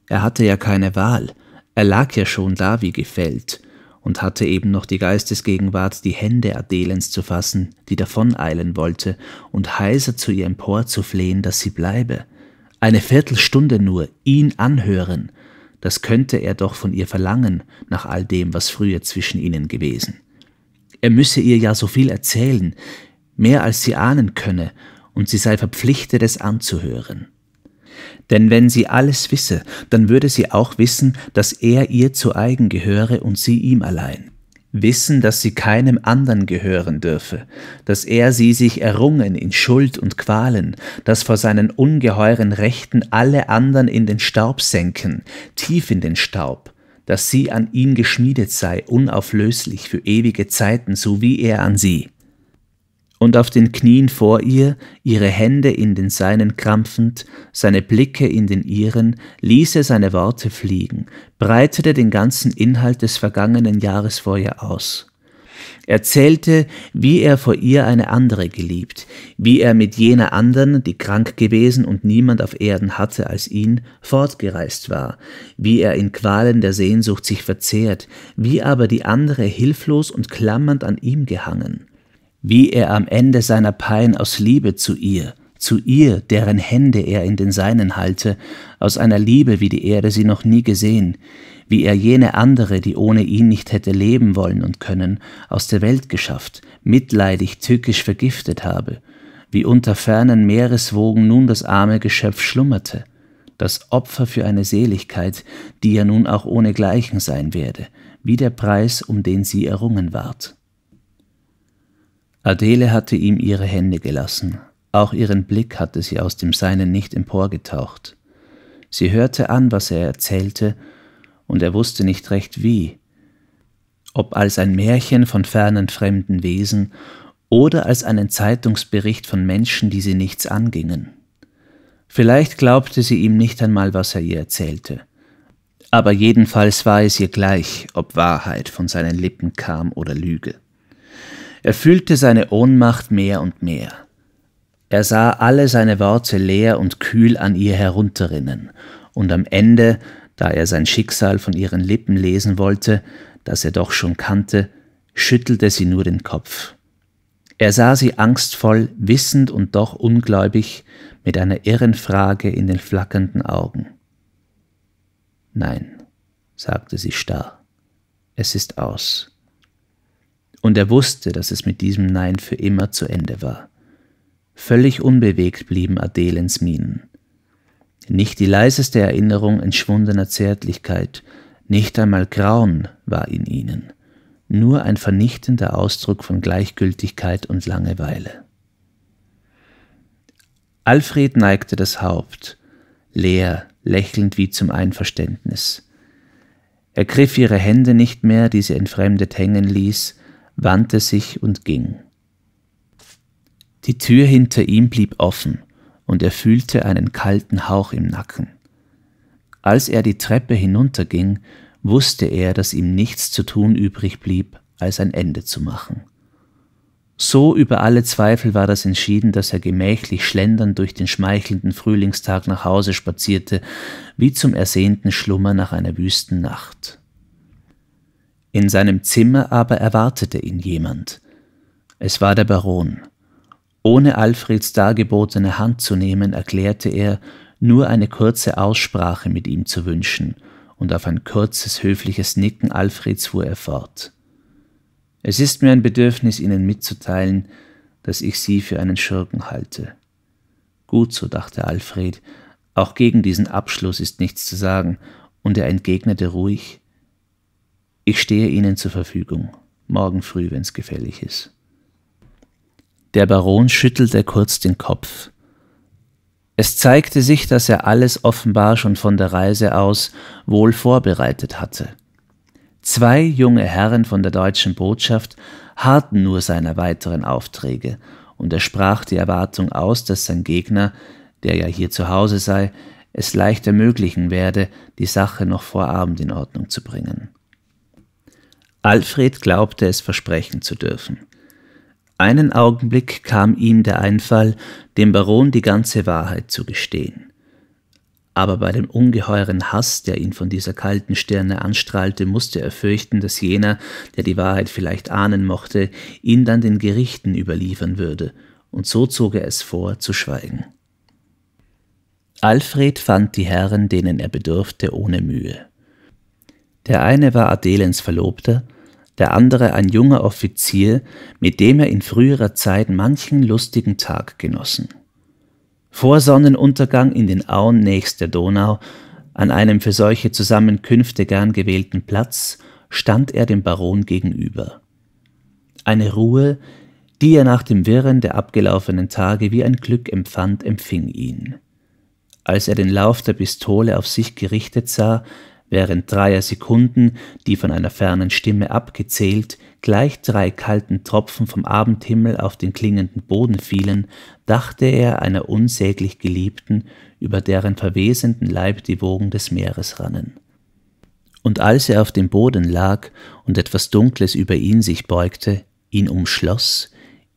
Er hatte ja keine Wahl, er lag ja schon da wie gefällt und hatte eben noch die Geistesgegenwart, die Hände Adelens zu fassen, die davoneilen wollte, und heiser zu ihr emporzuflehen, dass sie bleibe. Eine Viertelstunde nur ihn anhören, das könnte er doch von ihr verlangen, nach all dem, was früher zwischen ihnen gewesen. Er müsse ihr ja so viel erzählen, mehr als sie ahnen könne, und sie sei verpflichtet, es anzuhören. Denn wenn sie alles wisse, dann würde sie auch wissen, dass er ihr zu eigen gehöre und sie ihm allein. Wissen, dass sie keinem anderen gehören dürfe, dass er sie sich errungen in Schuld und Qualen, dass vor seinen ungeheuren Rechten alle anderen in den Staub senken, tief in den Staub, dass sie an ihn geschmiedet sei, unauflöslich für ewige Zeiten, so wie er an sie und auf den Knien vor ihr, ihre Hände in den seinen krampfend, seine Blicke in den ihren, ließ er seine Worte fliegen, breitete den ganzen Inhalt des vergangenen Jahres vor ihr aus. Erzählte, wie er vor ihr eine andere geliebt, wie er mit jener anderen, die krank gewesen und niemand auf Erden hatte als ihn, fortgereist war, wie er in Qualen der Sehnsucht sich verzehrt, wie aber die andere hilflos und klammernd an ihm gehangen wie er am Ende seiner Pein aus Liebe zu ihr, zu ihr, deren Hände er in den Seinen halte, aus einer Liebe, wie die Erde sie noch nie gesehen, wie er jene andere, die ohne ihn nicht hätte leben wollen und können, aus der Welt geschafft, mitleidig tückisch vergiftet habe, wie unter fernen Meereswogen nun das arme Geschöpf schlummerte, das Opfer für eine Seligkeit, die ja nun auch ohnegleichen sein werde, wie der Preis, um den sie errungen ward. Adele hatte ihm ihre Hände gelassen. Auch ihren Blick hatte sie aus dem Seinen nicht emporgetaucht. Sie hörte an, was er erzählte, und er wusste nicht recht wie. Ob als ein Märchen von fernen fremden Wesen oder als einen Zeitungsbericht von Menschen, die sie nichts angingen. Vielleicht glaubte sie ihm nicht einmal, was er ihr erzählte. Aber jedenfalls war es ihr gleich, ob Wahrheit von seinen Lippen kam oder Lüge. Er fühlte seine Ohnmacht mehr und mehr. Er sah alle seine Worte leer und kühl an ihr herunterrinnen, und am Ende, da er sein Schicksal von ihren Lippen lesen wollte, das er doch schon kannte, schüttelte sie nur den Kopf. Er sah sie angstvoll, wissend und doch ungläubig, mit einer irren Frage in den flackernden Augen. Nein, sagte sie starr, es ist aus und er wusste, dass es mit diesem Nein für immer zu Ende war. Völlig unbewegt blieben Adelens Mienen. Nicht die leiseste Erinnerung entschwundener Zärtlichkeit, nicht einmal Grauen war in ihnen, nur ein vernichtender Ausdruck von Gleichgültigkeit und Langeweile. Alfred neigte das Haupt, leer, lächelnd wie zum Einverständnis. Er griff ihre Hände nicht mehr, die sie entfremdet hängen ließ, wandte sich und ging. Die Tür hinter ihm blieb offen, und er fühlte einen kalten Hauch im Nacken. Als er die Treppe hinunterging, wusste er, dass ihm nichts zu tun übrig blieb, als ein Ende zu machen. So über alle Zweifel war das entschieden, dass er gemächlich schlendernd durch den schmeichelnden Frühlingstag nach Hause spazierte, wie zum ersehnten Schlummer nach einer wüsten Nacht. In seinem Zimmer aber erwartete ihn jemand. Es war der Baron. Ohne Alfreds dargebotene Hand zu nehmen, erklärte er, nur eine kurze Aussprache mit ihm zu wünschen, und auf ein kurzes, höfliches Nicken Alfreds fuhr er fort. Es ist mir ein Bedürfnis, Ihnen mitzuteilen, dass ich Sie für einen Schurken halte. Gut so, dachte Alfred, auch gegen diesen Abschluss ist nichts zu sagen, und er entgegnete ruhig ich stehe Ihnen zur Verfügung, morgen früh, wenn's gefällig ist. Der Baron schüttelte kurz den Kopf. Es zeigte sich, dass er alles offenbar schon von der Reise aus wohl vorbereitet hatte. Zwei junge Herren von der deutschen Botschaft harrten nur seiner weiteren Aufträge, und er sprach die Erwartung aus, dass sein Gegner, der ja hier zu Hause sei, es leicht ermöglichen werde, die Sache noch vor Abend in Ordnung zu bringen. Alfred glaubte es versprechen zu dürfen. Einen Augenblick kam ihm der Einfall, dem Baron die ganze Wahrheit zu gestehen. Aber bei dem ungeheuren Hass, der ihn von dieser kalten Stirne anstrahlte, musste er fürchten, dass jener, der die Wahrheit vielleicht ahnen mochte, ihn dann den Gerichten überliefern würde, und so zog er es vor, zu schweigen. Alfred fand die Herren, denen er bedurfte, ohne Mühe. Der eine war Adelens Verlobter, der andere ein junger Offizier, mit dem er in früherer Zeit manchen lustigen Tag genossen. Vor Sonnenuntergang in den Auen nächst der Donau, an einem für solche Zusammenkünfte gern gewählten Platz, stand er dem Baron gegenüber. Eine Ruhe, die er nach dem Wirren der abgelaufenen Tage wie ein Glück empfand, empfing ihn. Als er den Lauf der Pistole auf sich gerichtet sah, während dreier Sekunden, die von einer fernen Stimme abgezählt, gleich drei kalten Tropfen vom Abendhimmel auf den klingenden Boden fielen, dachte er einer unsäglich Geliebten, über deren verwesenden Leib die Wogen des Meeres rannen. Und als er auf dem Boden lag und etwas Dunkles über ihn sich beugte, ihn umschloss,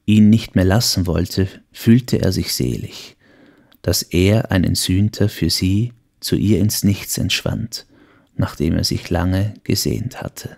ihn nicht mehr lassen wollte, fühlte er sich selig, dass er, ein Entsühnter für sie, zu ihr ins Nichts entschwand, nachdem er sich lange gesehnt hatte.